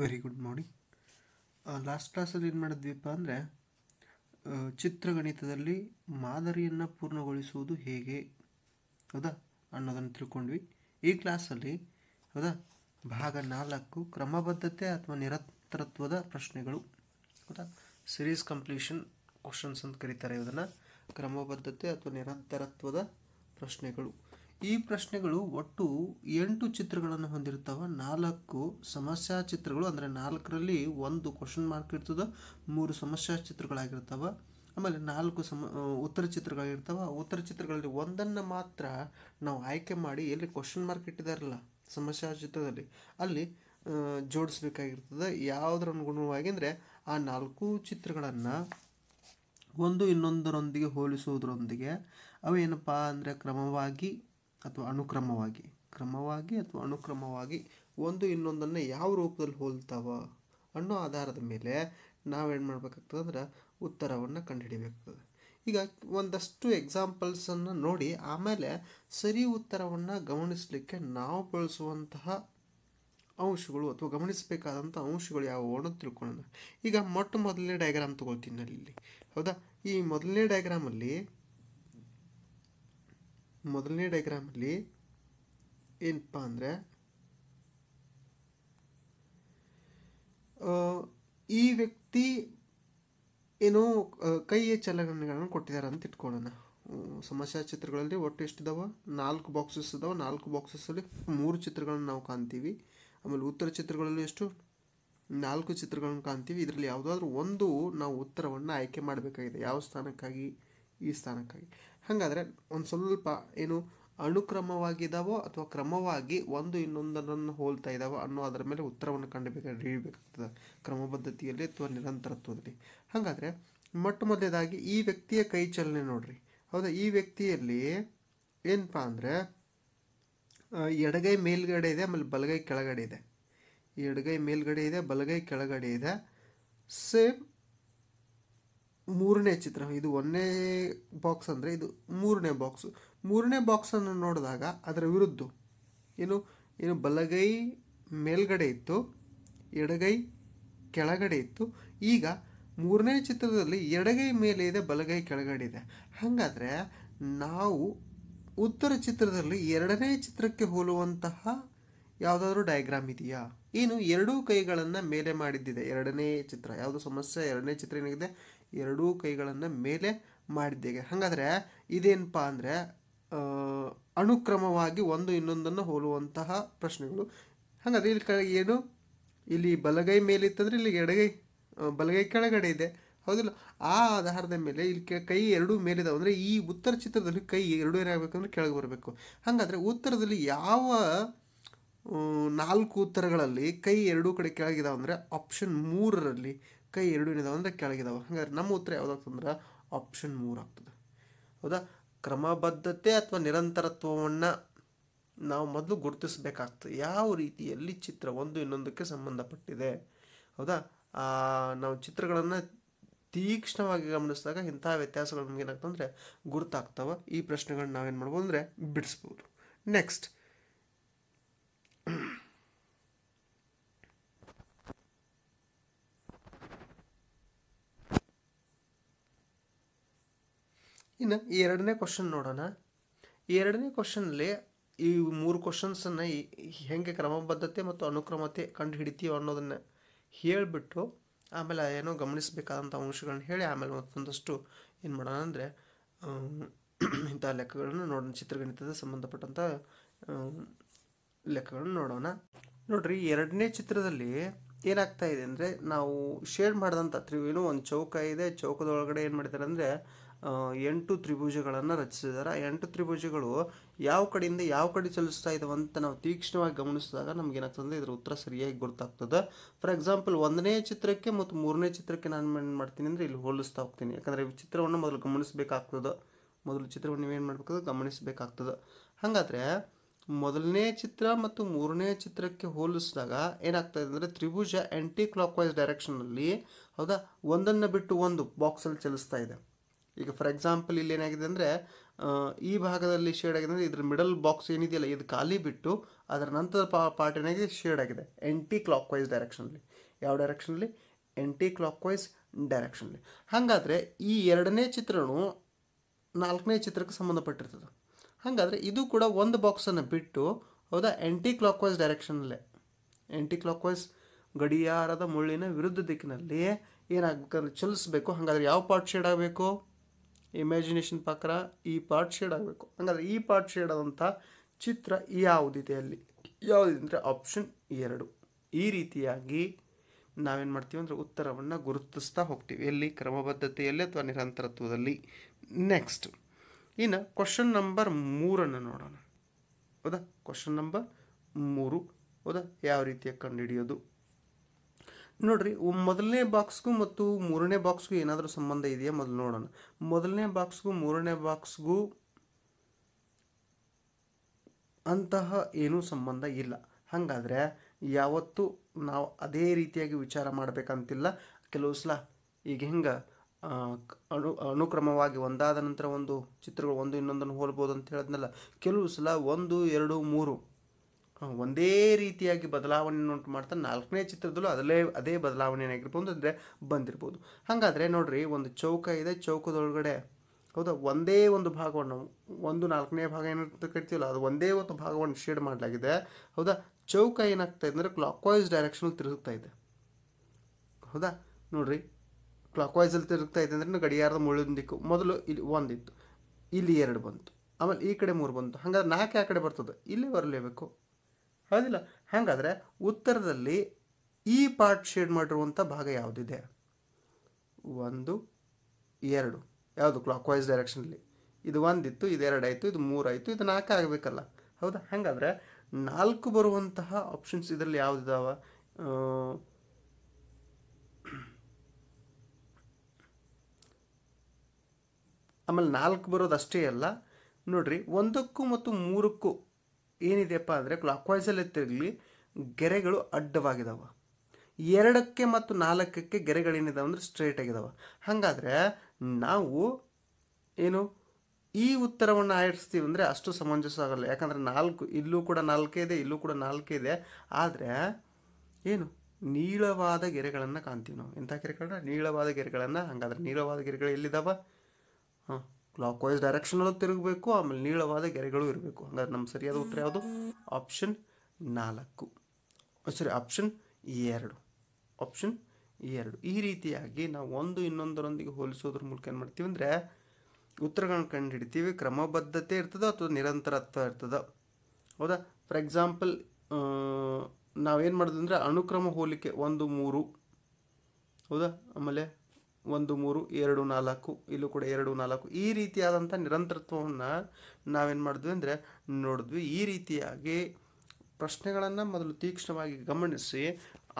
very good morning last ಕ್ಲಾಸಲ್ಲಿ ಏನು ಮಾಡಿದ್ವಿಪ್ಪ ಅಂದರೆ ಚಿತ್ರಗಣಿತದಲ್ಲಿ ಮಾದರಿಯನ್ನು ಪೂರ್ಣಗೊಳಿಸುವುದು ಹೇಗೆ ಹೌದಾ ಅನ್ನೋದನ್ನು ತಿಳ್ಕೊಂಡ್ವಿ ಈ ಕ್ಲಾಸಲ್ಲಿ ಹೌದಾ ಭಾಗ ನಾಲ್ಕು ಕ್ರಮಬದ್ಧತೆ ಅಥವಾ ನಿರಂತರತ್ವದ ಪ್ರಶ್ನೆಗಳು ಹೌದಾ ಸಿರೀಸ್ ಕಂಪ್ಲೀಷನ್ ಕ್ವಶನ್ಸ್ ಅಂತ ಕರೀತಾರೆ ಇದನ್ನು ಕ್ರಮಬದ್ಧತೆ ಅಥವಾ ನಿರಂತರತ್ವದ ಪ್ರಶ್ನೆಗಳು ಈ ಪ್ರಶ್ನೆಗಳು ಒಟ್ಟು ಎಂಟು ಚಿತ್ರಗಳನ್ನು ಹೊಂದಿರ್ತಾವ ನಾಲ್ಕು ಸಮಸ್ಯಾ ಚಿತ್ರಗಳು ಅಂದರೆ ನಾಲ್ಕರಲ್ಲಿ ಒಂದು ಕ್ವಶನ್ ಮಾರ್ಕ್ ಇರ್ತದೆ ಮೂರು ಸಮಸ್ಯಾ ಚಿತ್ರಗಳಾಗಿರ್ತಾವ ಆಮೇಲೆ ನಾಲ್ಕು ಸಮ ಉತ್ತರ ಚಿತ್ರಗಳಾಗಿರ್ತಾವ ಉತ್ತರ ಚಿತ್ರಗಳಲ್ಲಿ ಒಂದನ್ನು ಮಾತ್ರ ನಾವು ಆಯ್ಕೆ ಮಾಡಿ ಎಲ್ಲಿ ಕ್ವಶನ್ ಮಾರ್ಕ್ ಇಟ್ಟಿದಾರಲ್ಲ ಸಮಸ್ಯಾ ಚಿತ್ರದಲ್ಲಿ ಅಲ್ಲಿ ಜೋಡಿಸ್ಬೇಕಾಗಿರ್ತದೆ ಯಾವುದರ ಅನುಗುಣವಾಗಿ ಅಂದರೆ ಆ ನಾಲ್ಕು ಚಿತ್ರಗಳನ್ನು ಒಂದು ಇನ್ನೊಂದರೊಂದಿಗೆ ಹೋಲಿಸುವುದರೊಂದಿಗೆ ಅವೇನಪ್ಪ ಅಂದರೆ ಕ್ರಮವಾಗಿ ಅಥವಾ ಅನುಕ್ರಮವಾಗಿ ಕ್ರಮವಾಗಿ ಅಥವಾ ಅನುಕ್ರಮವಾಗಿ ಒಂದು ಇನ್ನೊಂದನ್ನು ಯಾವ ರೂಪದಲ್ಲಿ ಹೋಲ್ತಾವ ಅನ್ನೋ ಆಧಾರದ ಮೇಲೆ ನಾವೇನು ಮಾಡಬೇಕಾಗ್ತದೆ ಅಂದ್ರೆ ಉತ್ತರವನ್ನು ಕಂಡುಹಿಡಿಬೇಕಾಗ್ತದೆ ಈಗ ಒಂದಷ್ಟು ಎಕ್ಸಾಂಪಲ್ಸನ್ನು ನೋಡಿ ಆಮೇಲೆ ಸರಿ ಉತ್ತರವನ್ನು ಗಮನಿಸಲಿಕ್ಕೆ ನಾವು ಬಳಸುವಂತಹ ಅಂಶಗಳು ಅಥವಾ ಗಮನಿಸಬೇಕಾದಂಥ ಅಂಶಗಳು ಯಾವುವು ಅನ್ನೋದು ತಿಳ್ಕೊಳ್ಳೋಣ ಈಗ ಮೊಟ್ಟ ಮೊದಲನೇ ಡಯಾಗ್ರಾಮ್ ತೊಗೊಳ್ತೀನಿ ನಾನು ಇಲ್ಲಿ ಹೌದಾ ಈ ಮೊದಲನೇ ಡಯಾಗ್ರಾಮಲ್ಲಿ ಮೊದಲನೇ ಡೈಗ್ರಾಮಲ್ಲಿ ಏನಪ್ಪ ಅಂದರೆ ಈ ವ್ಯಕ್ತಿ ಏನೋ ಕೈಯ ಚಲನೆಗಳನ್ನು ಕೊಟ್ಟಿದ್ದಾರೆ ಅಂತ ಇಟ್ಕೊಳ್ಳೋಣ ಸಮಾಚಾರ ಚಿತ್ರಗಳಲ್ಲಿ ಒಟ್ಟು ಎಷ್ಟಿದಾವ ನಾಲ್ಕು ಬಾಕ್ಸಸ್ ಇದಾವೆ ನಾಲ್ಕು ಬಾಕ್ಸಸ್ಸಲ್ಲಿ ಮೂರು ಚಿತ್ರಗಳನ್ನು ನಾವು ಕಾಣ್ತೀವಿ ಆಮೇಲೆ ಉತ್ತರ ಚಿತ್ರಗಳಲ್ಲಿ ಎಷ್ಟು ನಾಲ್ಕು ಚಿತ್ರಗಳನ್ನು ಕಾಣ್ತೀವಿ ಇದರಲ್ಲಿ ಯಾವುದಾದ್ರೂ ಒಂದು ನಾವು ಉತ್ತರವನ್ನು ಆಯ್ಕೆ ಮಾಡಬೇಕಾಗಿದೆ ಯಾವ ಸ್ಥಾನಕ್ಕಾಗಿ ಈ ಸ್ಥಾನಕ್ಕಾಗಿ ಹಾಗಾದರೆ ಒಂದು ಸ್ವಲ್ಪ ಏನು ಅನುಕ್ರಮವಾಗಿದ್ದಾವೋ ಅಥವಾ ಕ್ರಮವಾಗಿ ಒಂದು ಇನ್ನೊಂದನ್ನು ಹೋಲ್ತಾ ಇದ್ದಾವೋ ಅನ್ನೋ ಅದರ ಮೇಲೆ ಉತ್ತರವನ್ನು ಕಂಡುಬೇಕು ಕ್ರಮ ಕ್ರಮಬದ್ಧತೆಯಲ್ಲಿ ಅಥವಾ ನಿರಂತರತ್ವದಲ್ಲಿ ಹಾಗಾದರೆ ಮೊಟ್ಟ ಮೊದಲೇದಾಗಿ ಈ ವ್ಯಕ್ತಿಯ ಕೈ ಚಲನೆ ನೋಡ್ರಿ ಹೌದಾ ಈ ವ್ಯಕ್ತಿಯಲ್ಲಿ ಏನಪ್ಪ ಅಂದರೆ ಎಡಗೈ ಮೇಲ್ಗಡೆ ಇದೆ ಆಮೇಲೆ ಬಲಗೈ ಕೆಳಗಡೆ ಇದೆ ಎಡಗೈ ಮೇಲ್ಗಡೆ ಇದೆ ಬಲಗೈ ಕೆಳಗಡೆ ಇದೆ ಸೇಮ್ ಮೂರನೇ ಚಿತ್ರ ಇದು ಒಂದನೇ ಬಾಕ್ಸ್ ಅಂದರೆ ಇದು ಮೂರನೇ ಬಾಕ್ಸು ಮೂರನೇ ಬಾಕ್ಸನ್ನು ನೋಡಿದಾಗ ಅದರ ವಿರುದ್ಧ ಏನು ಏನು ಬಲಗೈ ಮೇಲ್ಗಡೆ ಇತ್ತು ಎಡಗೈ ಕೆಳಗಡೆ ಇತ್ತು ಈಗ ಮೂರನೇ ಚಿತ್ರದಲ್ಲಿ ಎಡಗೈ ಮೇಲೆ ಇದೆ ಬಲಗೈ ಕೆಳಗಡೆ ಇದೆ ಹಾಗಾದರೆ ನಾವು ಉತ್ತರ ಚಿತ್ರದಲ್ಲಿ ಎರಡನೇ ಚಿತ್ರಕ್ಕೆ ಹೋಲುವಂತಹ ಯಾವುದಾದ್ರೂ ಡಯಾಗ್ರಾಮ್ ಇದೆಯಾ ಏನು ಎರಡೂ ಕೈಗಳನ್ನು ಮೇಲೆ ಮಾಡಿದ್ದಿದೆ ಎರಡನೇ ಚಿತ್ರ ಯಾವುದು ಸಮಸ್ಯೆ ಎರಡನೇ ಚಿತ್ರ ಏನಾಗಿದೆ ಎರಡೂ ಕೈಗಳನ್ನು ಮೇಲೆ ಮಾಡಿದ್ದೇವೆ ಹಾಗಾದರೆ ಇದೇನಪ್ಪ ಅಂದರೆ ಅನುಕ್ರಮವಾಗಿ ಒಂದು ಇನ್ನೊಂದನ್ನು ಹೋಲುವಂತಹ ಪ್ರಶ್ನೆಗಳು ಹಾಗಾದರೆ ಇಲ್ಲಿ ಕೆಳಗೆ ಏನು ಇಲ್ಲಿ ಬಲಗೈ ಮೇಲಿತ್ತಂದರೆ ಇಲ್ಲಿ ಎಡಗೈ ಬಲಗೈ ಕೆಳಗಡೆ ಇದೆ ಹೌದಿಲ್ಲ ಆ ಆಧಾರದ ಮೇಲೆ ಇಲ್ಲಿ ಕೈ ಎರಡೂ ಮೇಲಿದಾವೆ ಅಂದರೆ ಈ ಉತ್ತರ ಚಿತ್ರದಲ್ಲಿ ಕೈ ಎರಡೂ ಏನಾಗಬೇಕಂದ್ರೆ ಕೆಳಗೆ ಬರಬೇಕು ಹಾಗಾದರೆ ಉತ್ತರದಲ್ಲಿ ಯಾವ ನಾಲ್ಕು ಉತ್ತರಗಳಲ್ಲಿ ಕೈ ಎರಡೂ ಕಡೆ ಕೆಳಗಿದಾವೆ ಅಂದರೆ ಆಪ್ಷನ್ ಮೂರರಲ್ಲಿ ಕೈ ಎರಡು ಏನಿದಾವೆ ಅಂದರೆ ಕೆಳಗಿದಾವೆ ಹಂಗಾದ್ರೆ ನಮ್ಮ ಉತ್ತರ ಯಾವುದಾಗ್ತಂದ್ರೆ ಆಪ್ಷನ್ ಮೂರು ಆಗ್ತದೆ ಹೌದಾ ಕ್ರಮಬದ್ಧತೆ ಅಥವಾ ನಿರಂತರತ್ವವನ್ನು ನಾವು ಮೊದಲು ಗುರುತಿಸಬೇಕಾಗ್ತದೆ ಯಾವ ರೀತಿಯಲ್ಲಿ ಚಿತ್ರ ಒಂದು ಇನ್ನೊಂದಕ್ಕೆ ಸಂಬಂಧಪಟ್ಟಿದೆ ಹೌದಾ ನಾವು ಚಿತ್ರಗಳನ್ನು ತೀಕ್ಷ್ಣವಾಗಿ ಗಮನಿಸಿದಾಗ ಇಂಥ ವ್ಯತ್ಯಾಸಗಳು ನಮಗೇನಾಗ್ತಂದರೆ ಗುರುತಾಗ್ತವೆ ಈ ಪ್ರಶ್ನೆಗಳನ್ನ ನಾವೇನು ಮಾಡ್ಬೋದು ಅಂದರೆ ಬಿಡಿಸ್ಬೋದು ನೆಕ್ಸ್ಟ್ ಇನ್ನು ಎರಡನೇ ಕ್ವಶನ್ ನೋಡೋಣ ಎರಡನೇ ಕ್ವಶನಲ್ಲಿ ಈ ಮೂರು ಕ್ವಶನ್ಸನ್ನು ಹೆಂಗೆ ಕ್ರಮಬದ್ಧತೆ ಮತ್ತು ಅನುಕ್ರಮತೆ ಕಂಡು ಹಿಡಿತೀವೋ ಅನ್ನೋದನ್ನು ಹೇಳಿಬಿಟ್ಟು ಆಮೇಲೆ ಏನೋ ಗಮನಿಸಬೇಕಾದಂಥ ಅಂಶಗಳನ್ನ ಹೇಳಿ ಆಮೇಲೆ ಮತ್ತೊಂದಷ್ಟು ಏನು ಮಾಡೋಣ ಅಂದರೆ ಇಂಥ ಲೆಕ್ಕಗಳನ್ನು ನೋಡೋಣ ಚಿತ್ರಗಣಿತದ ಸಂಬಂಧಪಟ್ಟಂಥ ಲೆಕ್ಕಗಳನ್ನು ನೋಡೋಣ ನೋಡ್ರಿ ಎರಡನೇ ಚಿತ್ರದಲ್ಲಿ ಏನಾಗ್ತಾ ಇದೆ ಅಂದರೆ ನಾವು ಶೇಡ್ ಮಾಡಿದಂಥ ತ್ರಿವೇನು ಒಂದು ಚೌಕ ಇದೆ ಚೌಕದೊಳಗಡೆ ಏನು ಮಾಡಿದ್ದಾರೆ ಅಂದರೆ ಎಂಟು ತ್ರಿಭುಜಗಳನ್ನು ರಚಿಸಿದ್ದಾರೆ ಆ ಎಂಟು ತ್ರಿಭುಜಗಳು ಯಾವ ಕಡೆಯಿಂದ ಯಾವ ಕಡೆ ಚಲಿಸ್ತಾ ಇದ್ದಾವೆ ಅಂತ ನಾವು ತೀಕ್ಷ್ಣವಾಗಿ ಗಮನಿಸಿದಾಗ ನಮಗೇನಾಗ್ತದೆ ಇದರ ಉತ್ತರ ಸರಿಯಾಗಿ ಗೊತ್ತಾಗ್ತದೆ ಫಾರ್ ಎಕ್ಸಾಂಪಲ್ ಒಂದನೇ ಚಿತ್ರಕ್ಕೆ ಮತ್ತು ಮೂರನೇ ಚಿತ್ರಕ್ಕೆ ನಾನು ಏನು ಮಾಡ್ತೀನಿ ಅಂದರೆ ಇಲ್ಲಿ ಹೋಲಿಸ್ತಾ ಹೋಗ್ತೀನಿ ಯಾಕಂದರೆ ಚಿತ್ರವನ್ನು ಮೊದಲು ಗಮನಿಸಬೇಕಾಗ್ತದೆ ಮೊದಲು ಚಿತ್ರವನ್ನು ನೀವೇನು ಮಾಡಬೇಕಾದ್ರೆ ಗಮನಿಸಬೇಕಾಗ್ತದೆ ಹಾಗಾದರೆ ಮೊದಲನೇ ಚಿತ್ರ ಮತ್ತು ಮೂರನೇ ಚಿತ್ರಕ್ಕೆ ಹೋಲಿಸಿದಾಗ ಏನಾಗ್ತದೆ ಅಂದರೆ ತ್ರಿಭುಜ ಆ್ಯಂಟಿ ಕ್ಲಾಕ್ ವೈಸ್ ಡೈರೆಕ್ಷನಲ್ಲಿ ಹೌದಾ ಒಂದನ್ನು ಬಿಟ್ಟು ಒಂದು ಬಾಕ್ಸಲ್ಲಿ ಚಲಿಸ್ತಾ ಇದೆ ಈಗ ಫಾರ್ ಎಕ್ಸಾಂಪಲ್ ಇಲ್ಲಿ ಏನಾಗಿದೆ ಅಂದರೆ ಈ ಭಾಗದಲ್ಲಿ ಶೇಡ್ ಆಗಿದೆ ಅಂದರೆ ಇದ್ರ ಮಿಡಲ್ ಬಾಕ್ಸ್ ಏನಿದೆಯಲ್ಲ ಇದು ಖಾಲಿ ಬಿಟ್ಟು ಅದರ ನಂತರದ ಪಾರ್ಟ್ ಏನಾಗಿದೆ ಶೇಡ್ ಆಗಿದೆ ಎಂಟಿ ಕ್ಲಾಕ್ ವೈಸ್ ಡೈರೆಕ್ಷನಲ್ಲಿ ಯಾವ ಡೈರೆಕ್ಷನಲ್ಲಿ ಎಂಟಿ ಕ್ಲಾಕ್ ವೈಸ್ ಡೈರೆಕ್ಷನಲ್ಲಿ ಹಾಗಾದರೆ ಈ ಎರಡನೇ ಚಿತ್ರನು ನಾಲ್ಕನೇ ಚಿತ್ರಕ್ಕೆ ಸಂಬಂಧಪಟ್ಟಿರ್ತದೆ ಹಾಗಾದರೆ ಇದು ಕೂಡ ಒಂದು ಬಾಕ್ಸನ್ನು ಬಿಟ್ಟು ಹೌದಾ ಎಂಟಿ ಕ್ಲಾಕ್ ವೈಸ್ ಡೈರೆಕ್ಷನಲ್ಲೇ ಎಂಟಿ ಕ್ಲಾಕ್ ವೈಸ್ ಗಡಿಯಾರದ ಮುಳ್ಳಿನ ವಿರುದ್ಧ ದಿಕ್ಕಿನಲ್ಲಿ ಏನಾಗಬೇಕಂದ್ರೆ ಚಲಿಸಬೇಕು ಹಾಗಾದರೆ ಯಾವ ಪಾರ್ಟ್ ಶೇಡ್ ಆಗಬೇಕು ಇಮ್ಯಾಜಿನೇಷನ್ ಪ್ರಕಾರ ಈ ಪಾರ್ಟ್ ಶೇಡ್ ಆಗಬೇಕು ಹಾಗಾದರೆ ಈ ಪಾರ್ಟ್ ಶೇಡ್ ಆದಂಥ ಚಿತ್ರ ಯಾವುದಿದೆ ಅಲ್ಲಿ ಯಾವುದಿದೆ ಅಂದರೆ ಆಪ್ಷನ್ ಎರಡು ಈ ರೀತಿಯಾಗಿ ನಾವೇನು ಮಾಡ್ತೀವಿ ಅಂದರೆ ಉತ್ತರವನ್ನು ಗುರುತಿಸ್ತಾ ಹೋಗ್ತೀವಿ ಎಲ್ಲಿ ಕ್ರಮಬದ್ಧತೆಯಲ್ಲಿ ಅಥವಾ ನಿರಂತರತ್ವದಲ್ಲಿ ನೆಕ್ಸ್ಟ್ ಇನ್ನು ಕ್ವಶನ್ ನಂಬರ್ ಮೂರನ್ನು ನೋಡೋಣ ಹೌದಾ ಕ್ವಶನ್ ನಂಬರ್ ಮೂರು ಹೌದಾ ಯಾವ ರೀತಿಯ ಕಂಡುಹಿಡಿಯೋದು ನೋಡ್ರಿ ಮೊದಲನೇ ಬಾಕ್ಸ್ಗೂ ಮತ್ತು ಮೂರನೇ ಬಾಕ್ಸ್ಗೂ ಏನಾದರೂ ಸಂಬಂಧ ಇದೆಯಾ ಮೊದಲು ನೋಡೋಣ ಮೊದಲನೇ ಬಾಕ್ಸ್ಗೂ ಮೂರನೇ ಬಾಕ್ಸ್ಗೂ ಅಂತಹ ಏನೂ ಸಂಬಂಧ ಇಲ್ಲ ಹಾಗಾದರೆ ಯಾವತ್ತೂ ನಾವು ಅದೇ ರೀತಿಯಾಗಿ ವಿಚಾರ ಮಾಡಬೇಕಂತಿಲ್ಲ ಕೆಲವು ಸಲ ಈಗ ಹೆಂಗೆ ಅನು ಅನುಕ್ರಮವಾಗಿ ಒಂದಾದ ನಂತರ ಒಂದು ಚಿತ್ರಗಳು ಒಂದು ಇನ್ನೊಂದನ್ನು ಹೋಲ್ಬೋದು ಅಂತ ಹೇಳಿದ್ನಲ್ಲ ಕೆಲವು ಸಲ ಒಂದು ಎರಡು ಮೂರು ಒಂದೇ ರೀತಿಯಾಗಿ ಬದಲಾವಣೆಯನ್ನು ಉಂಟು ಮಾಡ್ತಾ ನಾಲ್ಕನೇ ಚಿತ್ರದಲ್ಲೂ ಅದಲ್ಲೇ ಅದೇ ಬದಲಾವಣೆ ಏನಾಗಿರ್ಬೋದು ಅಂದರೆ ಬಂದಿರ್ಬೋದು ಹಾಗಾದರೆ ನೋಡಿರಿ ಒಂದು ಚೌಕ ಇದೆ ಚೌಕದೊಳಗಡೆ ಹೌದಾ ಒಂದೇ ಒಂದು ಭಾಗವನ್ನು ಒಂದು ನಾಲ್ಕನೇ ಭಾಗ ಏನಂತ ಕರಿತೀವಲ್ಲ ಅದು ಒಂದೇ ಒಂದು ಭಾಗವನ್ನು ಶೇಡ್ ಮಾಡಲಾಗಿದೆ ಹೌದಾ ಚೌಕ ಏನಾಗ್ತಾ ಇದೆ ಅಂದರೆ ಕ್ಲಾಕ್ ವೈಸ್ ಡೈರೆಕ್ಷನಲ್ಲಿ ತಿರುಗ್ತಾ ಇದೆ ಹೌದಾ ನೋಡಿರಿ ಕ್ಲಾಕ್ ವೈಸಲ್ಲಿ ತಿರುಗ್ತಾ ಇದೆ ಅಂದರೆ ಗಡಿಯಾರದ ಮುಳ್ಳಿನ ಮೊದಲು ಇಲ್ಲಿ ಒಂದಿತ್ತು ಇಲ್ಲಿ ಎರಡು ಬಂತು ಆಮೇಲೆ ಈ ಕಡೆ ಮೂರು ಬಂತು ಹಾಗಾದ್ರೆ ನಾಲ್ಕು ಆ ಕಡೆ ಬರ್ತದೆ ಇಲ್ಲೇ ಬರಲೇಬೇಕು ಹೌದಿಲ್ಲ ಹಾಗಾದರೆ ಉತ್ತರದಲ್ಲಿ ಈ ಪಾರ್ಟ್ ಶೇಡ್ ಮಾಡಿರುವಂಥ ಭಾಗ ಯಾವುದಿದೆ ಒಂದು ಎರಡು ಯಾವುದು ಕ್ಲಾಕ್ ವೈಸ್ ಡೈರೆಕ್ಷನಲ್ಲಿ ಇದು ಒಂದಿತ್ತು ಇದು ಆಯಿತು ಇದು ಆಯಿತು ಇದು ನಾಲ್ಕು ಆಗಬೇಕಲ್ಲ ಹೌದಾ ಹಾಗಾದರೆ ನಾಲ್ಕು ಬರುವಂತಹ ಆಪ್ಷನ್ಸ್ ಇದರಲ್ಲಿ ಯಾವುದಿದಾವ ಆಮೇಲೆ ನಾಲ್ಕು ಬರೋದು ಅಷ್ಟೇ ಅಲ್ಲ ನೋಡ್ರಿ ಒಂದಕ್ಕೂ ಮತ್ತು ಮೂರಕ್ಕೂ ಏನಿದೆಯಪ್ಪ ಅಂದರೆ ಕ್ಲಾಕ್ ವೈಸಲ್ಲಿ ತಿರುಗಲಿ ಗೆರೆಗಳು ಅಡ್ಡವಾಗಿದ್ದಾವೆ ಎರಡಕ್ಕೆ ಮತ್ತು ನಾಲ್ಕಕ್ಕೆ ಗೆರೆಗಳೇನಿದಾವೆ ಅಂದರೆ ಸ್ಟ್ರೇಟ್ ಆಗಿದಾವೆ ಹಾಗಾದರೆ ನಾವು ಏನು ಈ ಉತ್ತರವನ್ನು ಆರಿಸ್ತೀವಿ ಅಂದರೆ ಅಷ್ಟು ಸಮಂಜಸ ಆಗಲ್ಲ ಯಾಕಂದರೆ ನಾಲ್ಕು ಇಲ್ಲೂ ಕೂಡ ನಾಲ್ಕೇ ಇದೆ ಇಲ್ಲೂ ಕೂಡ ನಾಲ್ಕೇ ಇದೆ ಆದರೆ ಏನು ನೀಳವಾದ ಗೆರೆಗಳನ್ನು ಕಾಣ್ತೀವಿ ನಾವು ಎಂಥ ಗೆರೆಗಳನ್ನ ನೀಳವಾದ ಗೆರೆಗಳನ್ನು ಹಾಗಾದರೆ ನೀಳವಾದ ಗೆರೆಗಳು ಎಲ್ಲಿದ್ದಾವೆ ಹಾಂ ಕ್ಲಾಕ್ ವೈಸ್ ಡೈರೆಕ್ಷನಲ್ಲೂ ತಿರುಗಬೇಕು ಆಮೇಲೆ ನೀಳವಾದ ಗೆರೆಗಳು ಇರಬೇಕು ಹಂಗಾದ್ರೆ ನಮ್ಮ ಸರಿಯಾದ ಉತ್ತರ ಯಾವುದು ಆಪ್ಷನ್ ನಾಲ್ಕು ಸರಿ ಆಪ್ಷನ್ ಎರಡು ಆಪ್ಷನ್ ಎರಡು ಈ ರೀತಿಯಾಗಿ ನಾವು ಒಂದು ಇನ್ನೊಂದರೊಂದಿಗೆ ಹೋಲಿಸೋದ್ರ ಮೂಲಕ ಏನು ಮಾಡ್ತೀವಿ ಅಂದರೆ ಕಂಡು ಹಿಡಿತೀವಿ ಕ್ರಮಬದ್ಧತೆ ಇರ್ತದೆ ಅಥವಾ ನಿರಂತರತ್ವ ಇರ್ತದೆ ಹೌದಾ ಫಾರ್ ಎಕ್ಸಾಂಪಲ್ ನಾವೇನು ಮಾಡೋದಂದ್ರೆ ಅನುಕ್ರಮ ಹೋಲಿಕೆ ಒಂದು ಮೂರು ಹೌದಾ ಆಮೇಲೆ ಒಂದು ಮೂರು ಎರಡು ನಾಲ್ಕು ಇಲ್ಲೂ ಕೂಡ ಎರಡು ನಾಲ್ಕು ಈ ರೀತಿಯಾದಂಥ ನಿರಂತರತ್ವವನ್ನು ನಾವೇನು ಮಾಡಿದ್ವಿ ಅಂದರೆ ನೋಡಿದ್ವಿ ಈ ರೀತಿಯಾಗಿ ಪ್ರಶ್ನೆಗಳನ್ನು ಮೊದಲು ತೀಕ್ಷ್ಣವಾಗಿ ಗಮನಿಸಿ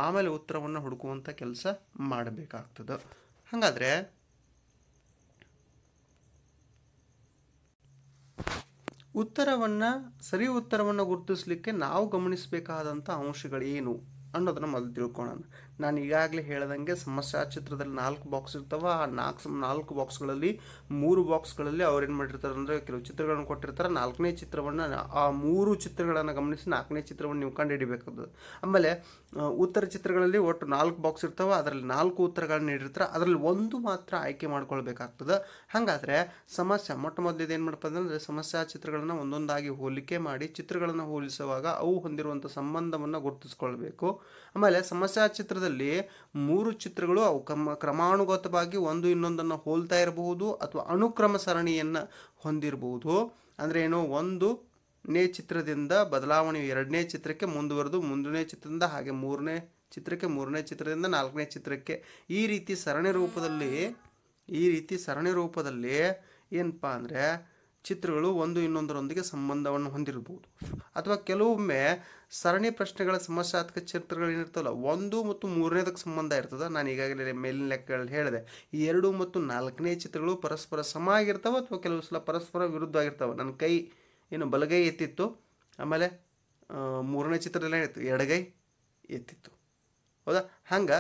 ಆಮೇಲೆ ಉತ್ತರವನ್ನು ಹುಡುಕುವಂಥ ಕೆಲಸ ಮಾಡಬೇಕಾಗ್ತದೆ ಹಾಗಾದರೆ ಉತ್ತರವನ್ನು ಸರಿ ಉತ್ತರವನ್ನು ಗುರುತಿಸಲಿಕ್ಕೆ ನಾವು ಗಮನಿಸಬೇಕಾದಂಥ ಅಂಶಗಳೇನು ಅನ್ನೋದನ್ನು ಮೊದಲು ತಿಳ್ಕೊಳ್ಳೋಣ ನಾನು ಈಗಾಗಲೇ ಹೇಳ್ದಂಗೆ ಸಮಸ್ಯಾ ಚಿತ್ರದಲ್ಲಿ ನಾಲ್ಕು ಬಾಕ್ಸ್ ಇರ್ತಾವೆ ಆ ನಾಲ್ಕು ಸಮ ನಾಲ್ಕು ಬಾಕ್ಸ್ಗಳಲ್ಲಿ ಮೂರು ಬಾಕ್ಸ್ಗಳಲ್ಲಿ ಅವ್ರು ಏನು ಮಾಡಿರ್ತಾರೆ ಅಂದರೆ ಕೆಲವು ಚಿತ್ರಗಳನ್ನು ಕೊಟ್ಟಿರ್ತಾರೆ ನಾಲ್ಕನೇ ಚಿತ್ರವನ್ನು ಆ ಮೂರು ಚಿತ್ರಗಳನ್ನು ಗಮನಿಸಿ ನಾಲ್ಕನೇ ಚಿತ್ರವನ್ನು ನೀವು ಹಿಡಿಬೇಕಾಗ್ತದೆ ಆಮೇಲೆ ಉತ್ತರ ಚಿತ್ರಗಳಲ್ಲಿ ಒಟ್ಟು ನಾಲ್ಕು ಬಾಕ್ಸ್ ಇರ್ತವೆ ಅದರಲ್ಲಿ ನಾಲ್ಕು ಉತ್ತರಗಳನ್ನು ನೀಡಿರ್ತಾರೆ ಅದರಲ್ಲಿ ಒಂದು ಮಾತ್ರ ಆಯ್ಕೆ ಮಾಡ್ಕೊಳ್ಬೇಕಾಗ್ತದೆ ಹಾಗಾದರೆ ಸಮಸ್ಯೆ ಮೊಟ್ಟ ಮೊದಲು ಏನು ಮಾಡ್ಬೋದು ಅಂದರೆ ಸಮಸ್ಯಾ ಚಿತ್ರಗಳನ್ನು ಒಂದೊಂದಾಗಿ ಹೋಲಿಕೆ ಮಾಡಿ ಚಿತ್ರಗಳನ್ನು ಹೋಲಿಸುವಾಗ ಅವು ಹೊಂದಿರುವಂಥ ಸಂಬಂಧವನ್ನು ಗುರುತಿಸ್ಕೊಳ್ಬೇಕು ಆಮೇಲೆ ಸಮಸ್ಯಾ ಚಿತ್ರದಲ್ಲಿ ಮೂರು ಚಿತ್ರಗಳು ಅವು ಕ್ರಮ ಕ್ರಮಾನುಗತವಾಗಿ ಒಂದು ಇನ್ನೊಂದನ್ನು ಹೋಲ್ತಾ ಇರಬಹುದು ಅಥವಾ ಅನುಕ್ರಮ ಸರಣಿಯನ್ನು ಹೊಂದಿರಬಹುದು ಅಂದರೆ ಏನು ಒಂದು ನೇ ಚಿತ್ರದಿಂದ ಬದಲಾವಣೆ ಎರಡನೇ ಚಿತ್ರಕ್ಕೆ ಮುಂದುವರೆದು ಮುಂದನೇ ಚಿತ್ರದಿಂದ ಹಾಗೆ ಮೂರನೇ ಚಿತ್ರಕ್ಕೆ ಮೂರನೇ ಚಿತ್ರದಿಂದ ನಾಲ್ಕನೇ ಚಿತ್ರಕ್ಕೆ ಈ ರೀತಿ ಸರಣಿ ರೂಪದಲ್ಲಿ ಈ ರೀತಿ ಸರಣಿ ರೂಪದಲ್ಲಿ ಏನಪ್ಪ ಅಂದರೆ ಚಿತ್ರಗಳು ಒಂದು ಇನ್ನೊಂದರೊಂದಿಗೆ ಸಂಬಂಧವನ್ನು ಹೊಂದಿರಬಹುದು ಅಥವಾ ಕೆಲವೊಮ್ಮೆ ಸರಣಿ ಪ್ರಶ್ನೆಗಳ ಸಮಸ್ಯಾತ್ಮಕ ಚಿತ್ರಗಳು ಏನಿರ್ತವಲ್ಲ ಒಂದು ಮತ್ತು ಮೂರನೇದಕ್ಕೆ ಸಂಬಂಧ ಇರ್ತದೆ ನಾನು ಈಗಾಗಲೇ ಮೇಲಿನ ಲೆಕ್ಕಗಳಲ್ಲಿ ಹೇಳಿದೆ ಈ ಎರಡು ಮತ್ತು ನಾಲ್ಕನೇ ಚಿತ್ರಗಳು ಪರಸ್ಪರ ಸಮ ಆಗಿರ್ತವೆ ಅಥವಾ ಕೆಲವು ಸಲ ಪರಸ್ಪರ ವಿರುದ್ಧವಾಗಿರ್ತವೆ ನನ್ನ ಕೈ ಏನು ಬಲಗೈ ಎತ್ತಿತ್ತು ಆಮೇಲೆ ಮೂರನೇ ಚಿತ್ರದಲ್ಲಿ ಏನಿತ್ತು ಎಡಗೈ ಎತ್ತಿತ್ತು ಹೌದಾ ಹಂಗೆ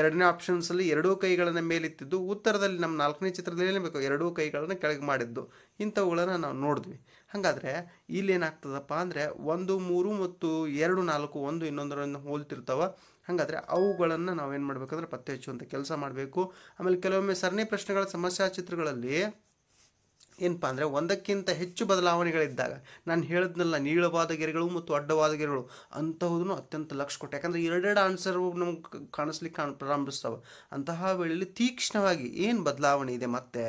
ಎರಡನೇ ಆಪ್ಷನ್ಸಲ್ಲಿ ಎರಡೂ ಕೈಗಳನ್ನು ಮೇಲಿತ್ತಿದ್ದು ಉತ್ತರದಲ್ಲಿ ನಮ್ಮ ನಾಲ್ಕನೇ ಚಿತ್ರದಲ್ಲಿ ಬೇಕು ಎರಡೂ ಕೈಗಳನ್ನು ಕೆಳಗೆ ಮಾಡಿದ್ದು ಇಂಥವುಗಳನ್ನು ನಾವು ನೋಡಿದ್ವಿ ಹಾಗಾದರೆ ಇಲ್ಲೇನಾಗ್ತದಪ್ಪ ಅಂದರೆ ಒಂದು ಮೂರು ಮತ್ತು ಎರಡು ನಾಲ್ಕು ಒಂದು ಇನ್ನೊಂದರನ್ನು ಹೋಲ್ತಿರ್ತಾವ ಹಾಗಾದರೆ ಅವುಗಳನ್ನು ನಾವೇನು ಮಾಡಬೇಕಂದ್ರೆ ಪತ್ತೆ ಹಚ್ಚುವಂಥ ಕೆಲಸ ಮಾಡಬೇಕು ಆಮೇಲೆ ಕೆಲವೊಮ್ಮೆ ಸರಣಿ ಪ್ರಶ್ನೆಗಳ ಸಮಸ್ಯಾ ಚಿತ್ರಗಳಲ್ಲಿ ಏನಪ್ಪ ಅಂದರೆ ಒಂದಕ್ಕಿಂತ ಹೆಚ್ಚು ಬದಲಾವಣೆಗಳಿದ್ದಾಗ ನಾನು ಹೇಳಿದ್ನಲ್ಲ ನೀಳವಾದ ಗೆರೆಗಳು ಮತ್ತು ಅಡ್ಡವಾದ ಗೆರೆಗಳು ಅಂತಹದನ್ನು ಅತ್ಯಂತ ಲಕ್ಷ ಕೊಟ್ಟೆ ಯಾಕಂದರೆ ಎರಡೆರಡು ಆನ್ಸರ್ ನಮ್ಗೆ ಕಾಣಿಸ್ಲಿಕ್ಕೆ ಕಾಣ್ ಪ್ರಾರಂಭಿಸ್ತವೆ ಅಂತಹ ವೇಳೆಯಲ್ಲಿ ತೀಕ್ಷ್ಣವಾಗಿ ಏನು ಬದಲಾವಣೆ ಇದೆ ಮತ್ತೆ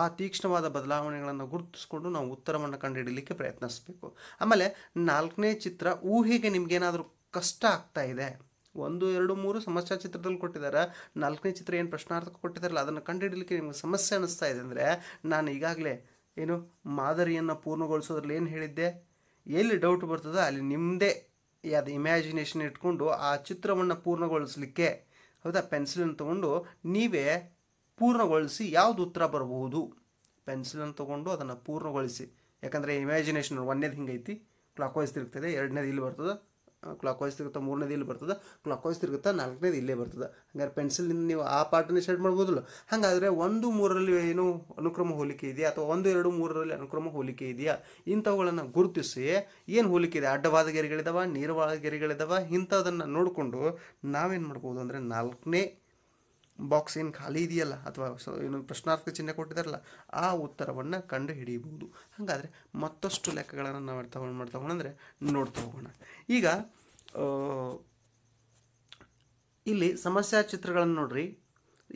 ಆ ತೀಕ್ಷ್ಣವಾದ ಬದಲಾವಣೆಗಳನ್ನು ಗುರುತಿಸ್ಕೊಂಡು ನಾವು ಉತ್ತರವನ್ನು ಕಂಡುಹಿಡಲಿಕ್ಕೆ ಪ್ರಯತ್ನಿಸಬೇಕು ಆಮೇಲೆ ನಾಲ್ಕನೇ ಚಿತ್ರ ಊಹೆಗೆ ನಿಮಗೇನಾದರೂ ಕಷ್ಟ ಆಗ್ತಾ ಇದೆ ಒಂದು ಎರಡು ಮೂರು ಸಮಸ್ಯಾ ಚಿತ್ರದಲ್ಲಿ ಕೊಟ್ಟಿದ್ದಾರೆ ನಾಲ್ಕನೇ ಚಿತ್ರ ಏನು ಪ್ರಶ್ನಾರ್ಥಕ ಕೊಟ್ಟಿದ್ದಾರಲ್ಲ ಅದನ್ನು ಕಂಡುಹಿಡಲಿಕ್ಕೆ ನಿಮಗೆ ಸಮಸ್ಯೆ ಅನ್ನಿಸ್ತಾ ಇದೆ ಅಂದರೆ ನಾನು ಈಗಾಗಲೇ ಏನು ಮಾದರಿಯನ್ನು ಪೂರ್ಣಗೊಳಿಸೋದ್ರಲ್ಲಿ ಏನು ಹೇಳಿದ್ದೆ ಎಲ್ಲಿ ಡೌಟ್ ಬರ್ತದೋ ಅಲ್ಲಿ ನಿಮ್ಮದೇ ಅದು ಇಮ್ಯಾಜಿನೇಷನ್ ಇಟ್ಕೊಂಡು ಆ ಚಿತ್ರವನ್ನು ಪೂರ್ಣಗೊಳಿಸಲಿಕ್ಕೆ ಹೌದಾ ಪೆನ್ಸಿಲನ್ನು ತೊಗೊಂಡು ನೀವೇ ಪೂರ್ಣಗೊಳಿಸಿ ಯಾವುದು ಉತ್ತರ ಬರಬಹುದು ಪೆನ್ಸಿಲನ್ನು ತೊಗೊಂಡು ಅದನ್ನು ಪೂರ್ಣಗೊಳಿಸಿ ಯಾಕಂದರೆ ಇಮ್ಯಾಜಿನೇಷನ್ ಒಂದೇದು ಹಿಂಗೈತಿ ಕ್ಲಾಕ್ ವೈಸ್ ತಿರುಗ್ತದೆ ಎರಡನೇದು ಇಲ್ಲಿ ಬರ್ತದೆ ಕ್ಲಾಕ್ ವೈಸ್ ತಿರುಗುತ್ತಾ ಮೂರನೇದು ಇಲ್ಲಿ ಬರ್ತದೆ ಕ್ಲಾಕ್ ವೈಸ್ ತಿರುಗುತ್ತಾ ನಾಲ್ಕನೇದು ಇಲ್ಲೇ ಬರ್ತದೆ ಹಂಗಾರೆ ಪೆನ್ಸಿಲಿಂದ ನೀವು ಆ ಪಾರ್ಟನ್ನ ಶೇಡ್ ಮಾಡ್ಬೋದಲ್ಲ ಹಾಗಾದರೆ ಒಂದು ಮೂರರಲ್ಲಿ ಏನು ಅನುಕ್ರಮ ಹೋಲಿಕೆ ಇದೆಯಾ ಅಥವಾ ಒಂದು ಎರಡು ಮೂರರಲ್ಲಿ ಅನುಕ್ರಮ ಹೋಲಿಕೆ ಇದೆಯಾ ಇಂಥವುಗಳನ್ನು ಗುರುತಿಸಿ ಏನು ಹೋಲಿಕೆ ಇದೆ ಅಡ್ಡವಾದ ಗೆರೆಗಳಿದಾವ ನೀರವಾದ ಗೆರೆಗಳಿದಾವ ಇಂಥದನ್ನು ನೋಡಿಕೊಂಡು ನಾವೇನು ಮಾಡ್ಬೋದು ಅಂದರೆ ನಾಲ್ಕನೇ ಬಾಕ್ಸ್ ಏನು ಖಾಲಿ ಇದೆಯಲ್ಲ ಅಥವಾ ಏನು ಪ್ರಶ್ನಾರ್ಥ ಚಿಹ್ನೆ ಕೊಟ್ಟಿದಾರಲ್ಲ ಆ ಉತ್ತರವನ್ನು ಕಂಡು ಹಿಡಿಯಬಹುದು ಹಾಗಾದರೆ ಮತ್ತಷ್ಟು ಲೆಕ್ಕಗಳನ್ನು ನಾವು ತಗೊಂಡು ಮಾಡ್ತಾ ಹೋಗೋಣ ನೋಡ್ತಾ ಹೋಗೋಣ ಈಗ ಇಲ್ಲಿ ಸಮಸ್ಯಾ ಚಿತ್ರಗಳನ್ನು ನೋಡ್ರಿ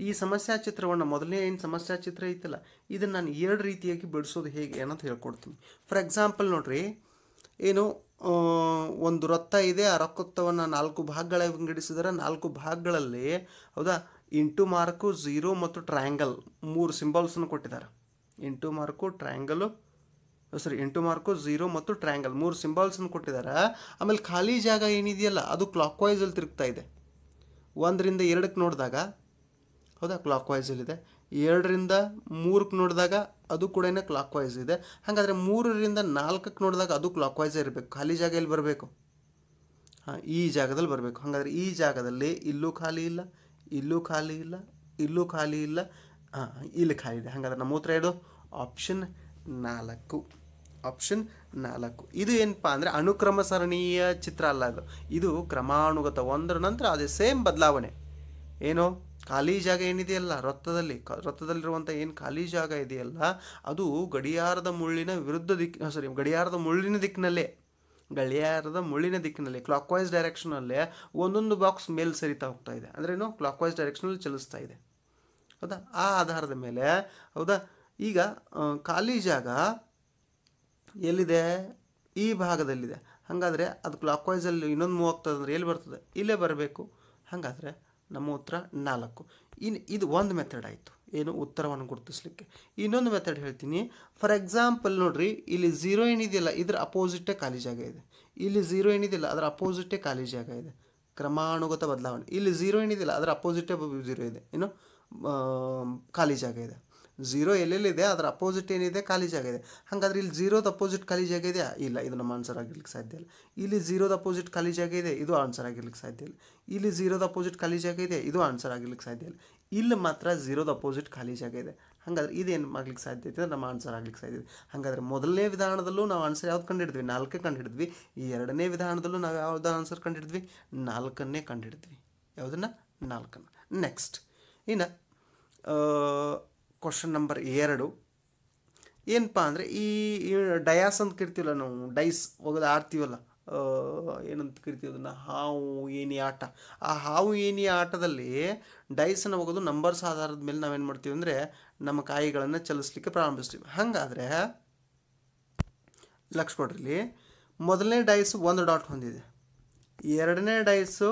ಈ ಸಮಸ್ಯಾ ಚಿತ್ರವನ್ನು ಮೊದಲನೇ ಏನು ಸಮಸ್ಯಾ ಚಿತ್ರ ಐತಲ್ಲ ಇದನ್ನು ನಾನು ಎರಡು ರೀತಿಯಾಗಿ ಬಿಡಿಸೋದು ಹೇಗೆ ಅನ್ನೋದು ಹೇಳ್ಕೊಡ್ತೀನಿ ಫಾರ್ ಎಕ್ಸಾಂಪಲ್ ನೋಡ್ರಿ ಏನು ಒಂದು ರೊತ್ತ ಇದೆ ಆ ರಕ್ತವನ್ನು ನಾಲ್ಕು ಭಾಗಗಳ ವಿಂಗಡಿಸಿದರೆ ನಾಲ್ಕು ಭಾಗಗಳಲ್ಲಿ ಹೌದಾ ಇಂಟು ಮಾರ್ಕು ಝೀರೋ ಮತ್ತು ಟ್ರಯಾಂಗಲ್ ಮೂರು ಸಿಂಬಲ್ಸನ್ನು ಕೊಟ್ಟಿದ್ದಾರೆ ಇಂಟು ಮಾರ್ಕು ಟ್ರಯಾಂಗಲು ಸರಿ ಎಂಟು ಮಾರ್ಕು ಝೀರೋ ಮತ್ತು ಟ್ರ್ಯಾಂಗಲ್ ಮೂರು ಸಿಂಬಲ್ಸನ್ನು ಕೊಟ್ಟಿದ್ದಾರೆ ಆಮೇಲೆ ಖಾಲಿ ಜಾಗ ಏನಿದೆಯಲ್ಲ ಅದು ಕ್ಲಾಕ್ ವೈಸಲ್ಲಿ ತಿರುಗ್ತಾ ಇದೆ ಒಂದರಿಂದ ಎರಡಕ್ಕೆ ನೋಡಿದಾಗ ಹೌದಾ ಕ್ಲಾಕ್ ವೈಸಲ್ಲಿದೆ ಎರಡರಿಂದ ಮೂರಕ್ಕೆ ನೋಡಿದಾಗ ಅದು ಕೂಡ ಕ್ಲಾಕ್ ವೈಸ್ ಇದೆ ಹಾಗಾದರೆ ಮೂರರಿಂದ ನಾಲ್ಕಕ್ಕೆ ನೋಡಿದಾಗ ಅದು ಕ್ಲಾಕ್ ವೈಸೇ ಇರಬೇಕು ಖಾಲಿ ಜಾಗ ಇಲ್ಲಿ ಬರಬೇಕು ಹಾಂ ಈ ಜಾಗದಲ್ಲಿ ಬರಬೇಕು ಹಾಗಾದರೆ ಈ ಜಾಗದಲ್ಲಿ ಇಲ್ಲೂ ಖಾಲಿ ಇಲ್ಲ ಇಲ್ಲೂ ಖಾಲಿ ಇಲ್ಲ ಇಲ್ಲೂ ಖಾಲಿ ಇಲ್ಲ ಹಾಂ ಇಲ್ಲಿ ಖಾಲಿ ಇದೆ ಹಾಗಾದ್ರೆ ನಮ್ಮ ಉತ್ತರ ಇಡು ಆಪ್ಷನ್ ನಾಲ್ಕು ಆಪ್ಷನ್ ನಾಲ್ಕು ಇದು ಏನಪ್ಪ ಅಂದರೆ ಅನುಕ್ರಮ ಸರಣಿಯ ಚಿತ್ರ ಅಲ್ಲ ಅದು ಇದು ಕ್ರಮಾನುಗತ ಒಂದರ ನಂತರ ಅದೇ ಸೇಮ್ ಬದಲಾವಣೆ ಏನೋ ಖಾಲಿ ಜಾಗ ಏನಿದೆಯಲ್ಲ ವೃತ್ತದಲ್ಲಿ ವೃತ್ತದಲ್ಲಿರುವಂಥ ಏನು ಖಾಲಿ ಜಾಗ ಇದೆಯಲ್ಲ ಅದು ಗಡಿಯಾರದ ಮುಳ್ಳಿನ ವಿರುದ್ಧ ದಿಕ್ಕಿನ ಸಾರಿ ಗಡಿಯಾರದ ಮುಳ್ಳಿನ ದಿಕ್ಕಿನಲ್ಲೇ ಗಳಿಯಾರದ ಮುಳ್ಳಿನ ದಿಕ್ಕಿನಲ್ಲಿ ಕ್ಲಾಕ್ ವೈಸ್ ಡೈರೆಕ್ಷನಲ್ಲಿ ಒಂದೊಂದು ಬಾಕ್ಸ್ ಮೇಲೆ ಸರಿತಾ ಹೋಗ್ತಾ ಇದೆ ಏನು ಕ್ಲಾಕ್ ವೈಸ್ ಡೈರೆಕ್ಷನಲ್ಲಿ ಚಲಿಸ್ತಾ ಇದೆ ಹೌದಾ ಆ ಆಧಾರದ ಮೇಲೆ ಹೌದಾ ಈಗ ಖಾಲಿ ಜಾಗ ಎಲ್ಲಿದೆ ಈ ಭಾಗದಲ್ಲಿದೆ ಹಾಗಾದರೆ ಅದು ಕ್ಲಾಕ್ ವೈಸಲ್ಲಿ ಇನ್ನೊಂದು ಮೂವ್ ಆಗ್ತದೆ ಅಂದರೆ ಎಲ್ಲಿ ಬರ್ತದೆ ಇಲ್ಲೇ ಬರಬೇಕು ಹಾಗಾದರೆ ನಮ್ಮ ಉತ್ತರ ನಾಲ್ಕು ಇನ್ನು ಇದು ಒಂದು ಮೆಥಡ್ ಆಯಿತು ಏನು ಉತ್ತರವನ್ನು ಗುರುತಿಸಲಿಕ್ಕೆ ಇನ್ನೊಂದು ಮೆಥಡ್ ಹೇಳ್ತೀನಿ ಫಾರ್ ಎಕ್ಸಾಂಪಲ್ ನೋಡಿರಿ ಇಲ್ಲಿ ಝೀರೋ ಏನಿದೆಯಲ್ಲ ಇದರ ಅಪೋಸಿಟೇ ಖಾಲಿ ಜಾಗ ಇದೆ ಇಲ್ಲಿ ಝೀರೋ ಏನಿದೆಯಲ್ಲ ಅದರ ಅಪೋಸಿಟೇ ಖಾಲಿ ಜಾಗ ಇದೆ ಕ್ರಮಾನುಗತ ಬದಲಾವಣೆ ಇಲ್ಲಿ ಝೀರೋ ಏನಿದೆಯಲ್ಲ ಅದರ ಅಪೋಸಿಟೇ ಝೀರೋ ಇದೆ ಏನು ಖಾಲಿ ಜಾಗ ಇದೆ ಝೀರೋ ಎಲ್ಲೆಲ್ಲಿದೆ ಅದರ ಅಪೋಸಿಟ್ ಏನಿದೆ ಖಾಲಿ ಜಾಗ ಇದೆ ಹಾಗಾದ್ರೆ ಇಲ್ಲಿ ಝೀರೋದ ಅಪೋಸಿಟ್ ಖಾಲಿ ಜಾಗ ಇದೆಯಾ ಇಲ್ಲ ಇದು ನಮ್ಮ ಆನ್ಸರ್ ಆಗಿರ್ಲಿಕ್ಕೆ ಸಾಧ್ಯ ಇಲ್ಲ ಇಲ್ಲಿ ಝೀರೋದ ಅಪೋಸಿಟ್ ಖಾಲಿ ಜಾಗ ಇದೆ ಇದು ಆನ್ಸರ್ ಆಗಿರ್ಲಿಕ್ಕೆ ಸಾಧ್ಯ ಇಲ್ಲ ಇಲ್ಲಿ ಝೀರೋದ ಅಪೋಸಿಟ್ ಖಾಲಿ ಜಾಗ ಇದೆ ಇದು ಆನ್ಸರ್ ಆಗಿರ್ಲಿಕ್ಕೆ ಸಾಧ್ಯ ಇಲ್ಲ ಇಲ್ಲಿ ಮಾತ್ರ ಝೀರೋದ ಅಪೋಸಿಟ್ ಖಾಲಿ ಜಾಗ ಇದೆ ಹಾಗಾದ್ರೆ ಇದೇನು ಮಾಡ್ಲಿಕ್ಕೆ ಸಾಧ್ಯ ಐತೆ ನಮ್ಮ ಆನ್ಸರ್ ಆಗ್ಲಿಕ್ಕೆ ಸಾಧ್ಯ ಇದೆ ಹಾಗಾದ್ರೆ ಮೊದಲನೇ ವಿಧಾನದಲ್ಲೂ ನಾವು ಆನ್ಸರ್ ಯಾವ್ದು ಕಂಡುಹಿಡಿದ್ವಿ ನಾಲ್ಕೇ ಕಂಡುಹಿಡಿದ್ವಿ ಈ ಎರಡನೇ ವಿಧಾನದಲ್ಲೂ ನಾವು ಯಾವ್ದು ಆನ್ಸರ್ ಕಂಡುಹಿಡಿದ್ವಿ ನಾಲ್ಕನ್ನೇ ಹಿಡಿದ್ವಿ ಯಾವುದನ್ನು ನಾಲ್ಕನ್ನು ನೆಕ್ಸ್ಟ್ ಇನ್ನು ಕ್ವಶನ್ ನಂಬರ್ ಎರಡು ಏನಪ್ಪ ಅಂದರೆ ಈ ಡಯಾಸ್ ಅಂತ ಕಿರ್ತೀವಲ್ಲ ನಾವು ಡೈಸ್ ಹೋಗೋದು ಆಡ್ತೀವಲ್ಲ ಏನಂತ ಕರಿತೀವಿ ಅದನ್ನು ಹಾವು ಏನಿ ಆಟ ಆ ಹಾವು ಏನಿ ಆಟದಲ್ಲಿ ಡೈಸನ್ನು ಹೋಗೋದು ನಂಬರ್ಸ್ ಆಧಾರದ ಮೇಲೆ ನಾವೇನು ಮಾಡ್ತೀವಿ ಅಂದರೆ ನಮ್ಮ ಕಾಯಿಗಳನ್ನು ಚಲಿಸ್ಲಿಕ್ಕೆ ಪ್ರಾರಂಭಿಸ್ತೀವಿ ಹಾಗಾದರೆ ಲಕ್ಷ ಮೊದಲನೇ ಡೈಸ್ ಒಂದು ಡಾಟ್ ಹೊಂದಿದೆ ಎರಡನೇ ಡೈಸು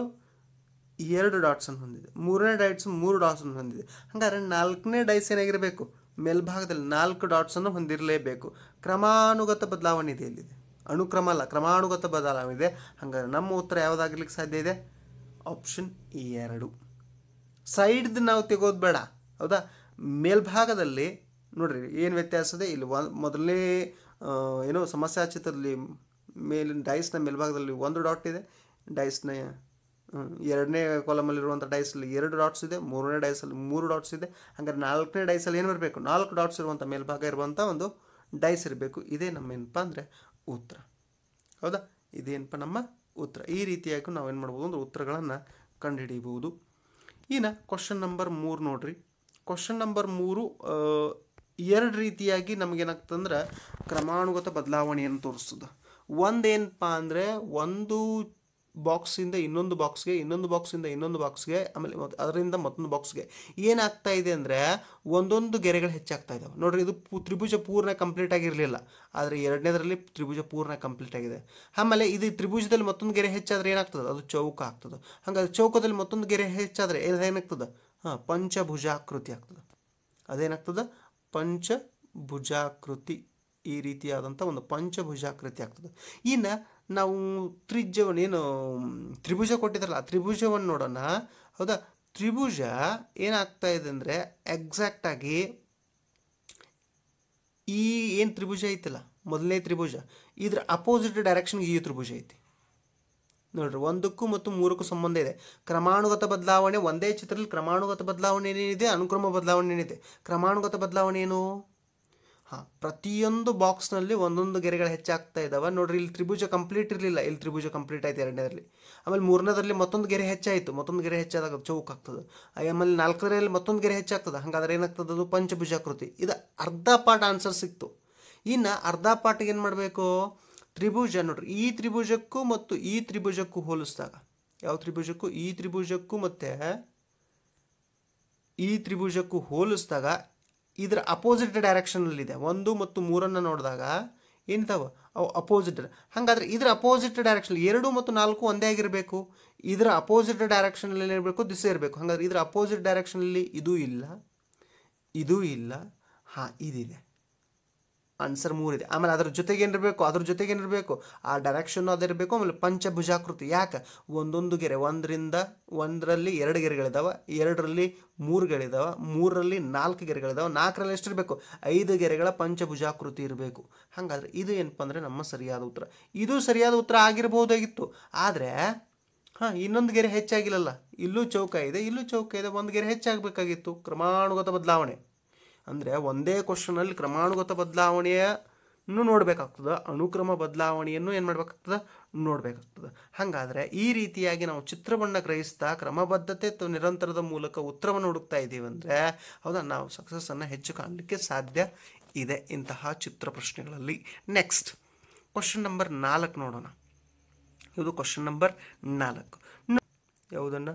ಎರಡು ಡಾಟ್ಸನ್ನು ಹೊಂದಿದೆ ಮೂರನೇ ಡೈಟ್ಸ್ ಮೂರು ಡಾಟ್ಸನ್ನು ಹೊಂದಿದೆ ಹಾಗಾದರೆ ನಾಲ್ಕನೇ ಡೈಸ್ ಏನಾಗಿರಬೇಕು ಮೇಲ್ಭಾಗದಲ್ಲಿ ನಾಲ್ಕು ಡಾಟ್ಸನ್ನು ಹೊಂದಿರಲೇಬೇಕು ಕ್ರಮಾನುಗತ ಬದಲಾವಣೆ ಇದೆಯಲ್ಲಿದೆ ಅನುಕ್ರಮ ಅಲ್ಲ ಕ್ರಮಾನುಗತ ಬದಲಾವಣೆ ಇದೆ ಹಂಗಾರೆ ನಮ್ಮ ಉತ್ತರ ಯಾವುದಾಗಿರ್ಲಿಕ್ಕೆ ಸಾಧ್ಯ ಇದೆ ಆಪ್ಷನ್ ಈ ಎರಡು ಸೈಡ್ದು ನಾವು ತೆಗೋದು ಬೇಡ ಹೌದಾ ಮೇಲ್ಭಾಗದಲ್ಲಿ ನೋಡ್ರಿ ಏನು ವ್ಯತ್ಯಾಸ ಇದೆ ಇಲ್ಲಿ ಮೊದಲನೇ ಏನೋ ಸಮಸ್ಯೆ ಚಿತ್ರದಲ್ಲಿ ಮೇಲಿನ ಡೈಸ್ನ ಮೇಲ್ಭಾಗದಲ್ಲಿ ಒಂದು ಡಾಟ್ ಇದೆ ಡೈಸ್ನ ಎರಡನೇ ಕಾಲಮಲ್ಲಿರುವಂಥ ಡೈಸಲ್ಲಿ ಎರಡು ಡಾಟ್ಸ್ ಇದೆ ಮೂರನೇ ಡೈಸಲ್ಲಿ ಮೂರು ಡಾಟ್ಸ್ ಇದೆ ಹಾಗಾದರೆ ನಾಲ್ಕನೇ ಡೈಸಲ್ಲಿ ಏನು ಬರಬೇಕು ನಾಲ್ಕು ಡಾಟ್ಸ್ ಇರುವಂಥ ಮೇಲ್ಭಾಗ ಇರುವಂಥ ಒಂದು ಡೈಸ್ ಇರಬೇಕು ಇದೇ ನಮ್ಮೇನಪ್ಪ ಅಂದರೆ ಉತ್ತರ ಹೌದಾ ಇದೇನಪ್ಪ ನಮ್ಮ ಉತ್ತರ ಈ ರೀತಿಯಾಗಿ ನಾವು ಏನು ಮಾಡ್ಬೋದು ಅಂದ್ರೆ ಉತ್ತರಗಳನ್ನು ಕಂಡುಹಿಡಿಯಬಹುದು ಈಗ ಕ್ವಶನ್ ನಂಬರ್ ಮೂರು ನೋಡ್ರಿ ಕ್ವಶನ್ ನಂಬರ್ ಮೂರು ಎರಡು ರೀತಿಯಾಗಿ ನಮಗೇನಾಗ್ತಂದ್ರೆ ಕ್ರಮಾನುಗತ ಬದಲಾವಣೆಯನ್ನು ತೋರಿಸ್ತದೆ ಒಂದೇನಪ್ಪ ಅಂದರೆ ಒಂದು ಬಾಕ್ಸಿಂದ ಇನ್ನೊಂದು ಬಾಕ್ಸ್ಗೆ ಇನ್ನೊಂದು ಬಾಕ್ಸಿಂದ ಇನ್ನೊಂದು ಬಾಕ್ಸ್ಗೆ ಆಮೇಲೆ ಅದರಿಂದ ಮತ್ತೊಂದು ಬಾಕ್ಸ್ಗೆ ಏನಾಗ್ತಾ ಇದೆ ಅಂದರೆ ಒಂದೊಂದು ಗೆರೆಗಳು ಹೆಚ್ಚಾಗ್ತಾ ಇದ್ದಾವೆ ನೋಡಿರಿ ಇದು ತ್ರಿಭುಜ ಪೂರ್ಣ ಕಂಪ್ಲೀಟ್ ಆಗಿರಲಿಲ್ಲ ಆದರೆ ಎರಡನೇದರಲ್ಲಿ ತ್ರಿಭುಜ ಪೂರ್ಣ ಕಂಪ್ಲೀಟ್ ಆಗಿದೆ ಆಮೇಲೆ ಇದು ತ್ರಿಭುಜದಲ್ಲಿ ಮತ್ತೊಂದು ಗೆರೆ ಹೆಚ್ಚಾದರೆ ಏನಾಗ್ತದೆ ಅದು ಚೌಕ ಆಗ್ತದೆ ಹಾಗಾದ್ರೆ ಚೌಕದಲ್ಲಿ ಮತ್ತೊಂದು ಗೆರೆ ಹೆಚ್ಚಾದರೆ ಏನಾಗ್ತದೆ ಹಾಂ ಪಂಚಭುಜಾಕೃತಿ ಆಗ್ತದೆ ಅದೇನಾಗ್ತದೆ ಪಂಚಭುಜಾಕೃತಿ ಈ ರೀತಿಯಾದಂಥ ಒಂದು ಪಂಚಭುಜಾಕೃತಿ ಆಗ್ತದೆ ಇನ್ನು ನಾವು ಏನು ತ್ರಿಭುಜ ಕೊಟ್ಟಿದ್ರಲ್ಲ ಆ ತ್ರಿಭುಜವನ್ನು ನೋಡೋಣ ಹೌದಾ ತ್ರಿಭುಜ ಏನಾಗ್ತಾ ಇದೆ ಅಂದರೆ ಎಕ್ಸಾಕ್ಟಾಗಿ ಈ ಏನು ತ್ರಿಭುಜ ಐತಲ್ಲ ಮೊದಲನೇ ತ್ರಿಭುಜ ಇದ್ರ ಅಪೋಸಿಟ್ ಡೈರೆಕ್ಷನ್ಗೆ ಈ ತ್ರಿಭುಜ ಐತಿ ನೋಡ್ರಿ ಒಂದಕ್ಕೂ ಮತ್ತು ಮೂರಕ್ಕೂ ಸಂಬಂಧ ಇದೆ ಕ್ರಮಾನುಗತ ಬದಲಾವಣೆ ಒಂದೇ ಚಿತ್ರದಲ್ಲಿ ಕ್ರಮಾನುಗತ ಬದಲಾವಣೆ ಏನೇನಿದೆ ಅನುಕ್ರಮ ಬದಲಾವಣೆ ಏನಿದೆ ಕ್ರಮಾನುಗತ ಬದಲಾವಣೆ ಏನು ಹಾಂ ಪ್ರತಿಯೊಂದು ಬಾಕ್ಸ್ನಲ್ಲಿ ಒಂದೊಂದು ಗೆರೆಗಳು ಹೆಚ್ಚಾಗ್ತಾ ಇದ್ದಾವೆ ನೋಡಿರಿ ಇಲ್ಲಿ ತ್ರಿಭುಜ ಕಂಪ್ಲೀಟ್ ಇರಲಿಲ್ಲ ಇಲ್ಲಿ ತ್ರಿಭುಜ ಕಂಪ್ಲೀಟ್ ಆಯ್ತು ಎರಡನೇದರಲ್ಲಿ ಆಮೇಲೆ ಮೂರನೇದರಲ್ಲಿ ಮತ್ತೊಂದು ಗೆರೆ ಹೆಚ್ಚಾಯಿತು ಮತ್ತೊಂದು ಗೆರೆ ಹೆಚ್ಚಾದಾಗ ಚೌಕ್ ಆಗ್ತದೆ ಆಮೇಲೆ ನಾಲ್ಕನೇಲಿ ಮತ್ತೊಂದು ಗೆರೆ ಹೆಚ್ಚಾಗ್ತದೆ ಹಾಗಾದ್ರೆ ಏನಾಗ್ತದೆ ಅದು ಪಂಚಭುಜಾಕೃತಿ ಇದು ಅರ್ಧ ಪಾಟ್ ಆನ್ಸರ್ ಸಿಕ್ತು ಇನ್ನು ಅರ್ಧ ಪಾಟ್ ಏನು ಮಾಡಬೇಕು ತ್ರಿಭುಜ ನೋಡ್ರಿ ಈ ತ್ರಿಭುಜಕ್ಕೂ ಮತ್ತು ಈ ತ್ರಿಭುಜಕ್ಕೂ ಹೋಲಿಸಿದಾಗ ಯಾವ ತ್ರಿಭುಜಕ್ಕೂ ಈ ತ್ರಿಭುಜಕ್ಕೂ ಮತ್ತು ಈ ತ್ರಿಭುಜಕ್ಕೂ ಹೋಲಿಸಿದಾಗ ಇದರ ಅಪೋಸಿಟ್ ಡೈರೆಕ್ಷನಲ್ಲಿದೆ ಒಂದು ಮತ್ತು ಮೂರನ್ನು ನೋಡಿದಾಗ ಏನಿದಾವೆ ಅವು ಅಪೋಸಿಟ್ ಹಾಗಾದರೆ ಇದರ ಅಪೋಸಿಟ್ ಡೈರೆಕ್ಷನ್ ಎರಡು ಮತ್ತು ನಾಲ್ಕು ಒಂದೇ ಆಗಿರಬೇಕು ಇದರ ಅಪೋಸಿಟ್ ಡೈರೆಕ್ಷನಲ್ಲಿ ಇರಬೇಕು ದಿಸೆ ಇರಬೇಕು ಹಾಗಾದ್ರೆ ಇದರ ಅಪೋಸಿಟ್ ಡೈರೆಕ್ಷನಲ್ಲಿ ಇದು ಇಲ್ಲ ಇದೂ ಇಲ್ಲ ಹಾಂ ಇದಿದೆ ಆನ್ಸರ್ ಮೂರಿದೆ ಆಮೇಲೆ ಅದ್ರ ಜೊತೆಗೆ ಏನಿರಬೇಕು ಅದ್ರ ಜೊತೆಗೆ ಏನಿರಬೇಕು ಆ ಡೈರೆಕ್ಷನ್ ಅದಿರಬೇಕು ಆಮೇಲೆ ಪಂಚಭುಜಾಕೃತಿ ಯಾಕೆ ಒಂದೊಂದು ಗೆರೆ ಒಂದರಿಂದ ಒಂದರಲ್ಲಿ ಎರಡು ಗೆರೆಗಳಿದಾವೆ ಎರಡರಲ್ಲಿ ಮೂರುಗಳಿದಾವೆ ಮೂರರಲ್ಲಿ ನಾಲ್ಕು ಗೆರೆಗಳಿದಾವೆ ನಾಲ್ಕರಲ್ಲಿ ಎಷ್ಟಿರಬೇಕು ಐದು ಗೆರೆಗಳ ಪಂಚಭುಜಾಕೃತಿ ಇರಬೇಕು ಹಾಗಾದ್ರೆ ಇದು ಏನಪ್ಪ ಅಂದರೆ ನಮ್ಮ ಸರಿಯಾದ ಉತ್ತರ ಇದು ಸರಿಯಾದ ಉತ್ತರ ಆಗಿರಬಹುದಾಗಿತ್ತು ಆದರೆ ಹಾಂ ಇನ್ನೊಂದು ಗೆರೆ ಹೆಚ್ಚಾಗಿಲ್ಲಲ್ಲ ಇಲ್ಲೂ ಚೌಕ ಇದೆ ಇಲ್ಲೂ ಚೌಕ ಇದೆ ಒಂದು ಗೆರೆ ಹೆಚ್ಚಾಗಬೇಕಾಗಿತ್ತು ಕ್ರಮಾನುಗತ ಬದಲಾವಣೆ ಅಂದರೆ ಒಂದೇ ಕ್ವಶನಲ್ಲಿ ಕ್ರಮಾನುಗತ ಬದಲಾವಣೆಯನ್ನು ನೋಡಬೇಕಾಗ್ತದೆ ಅನುಕ್ರಮ ಬದಲಾವಣೆಯನ್ನು ಏನು ಮಾಡಬೇಕಾಗ್ತದೆ ನೋಡಬೇಕಾಗ್ತದೆ ಹಾಗಾದರೆ ಈ ರೀತಿಯಾಗಿ ನಾವು ಚಿತ್ರವನ್ನು ಗ್ರಹಿಸ್ತಾ ಕ್ರಮಬದ್ಧತೆ ನಿರಂತರದ ಮೂಲಕ ಉತ್ತರವನ್ನು ಹುಡುಕ್ತಾ ಇದ್ದೀವಿ ಅಂದರೆ ಹೌದಾ ನಾವು ಸಕ್ಸಸ್ಸನ್ನು ಹೆಚ್ಚು ಕಾಣಲಿಕ್ಕೆ ಸಾಧ್ಯ ಇದೆ ಇಂತಹ ಚಿತ್ರ ಪ್ರಶ್ನೆಗಳಲ್ಲಿ ನೆಕ್ಸ್ಟ್ ಕ್ವಶನ್ ನಂಬರ್ ನಾಲ್ಕು ನೋಡೋಣ ಇದು ಕ್ವಶನ್ ನಂಬರ್ ನಾಲ್ಕು ಯಾವುದನ್ನು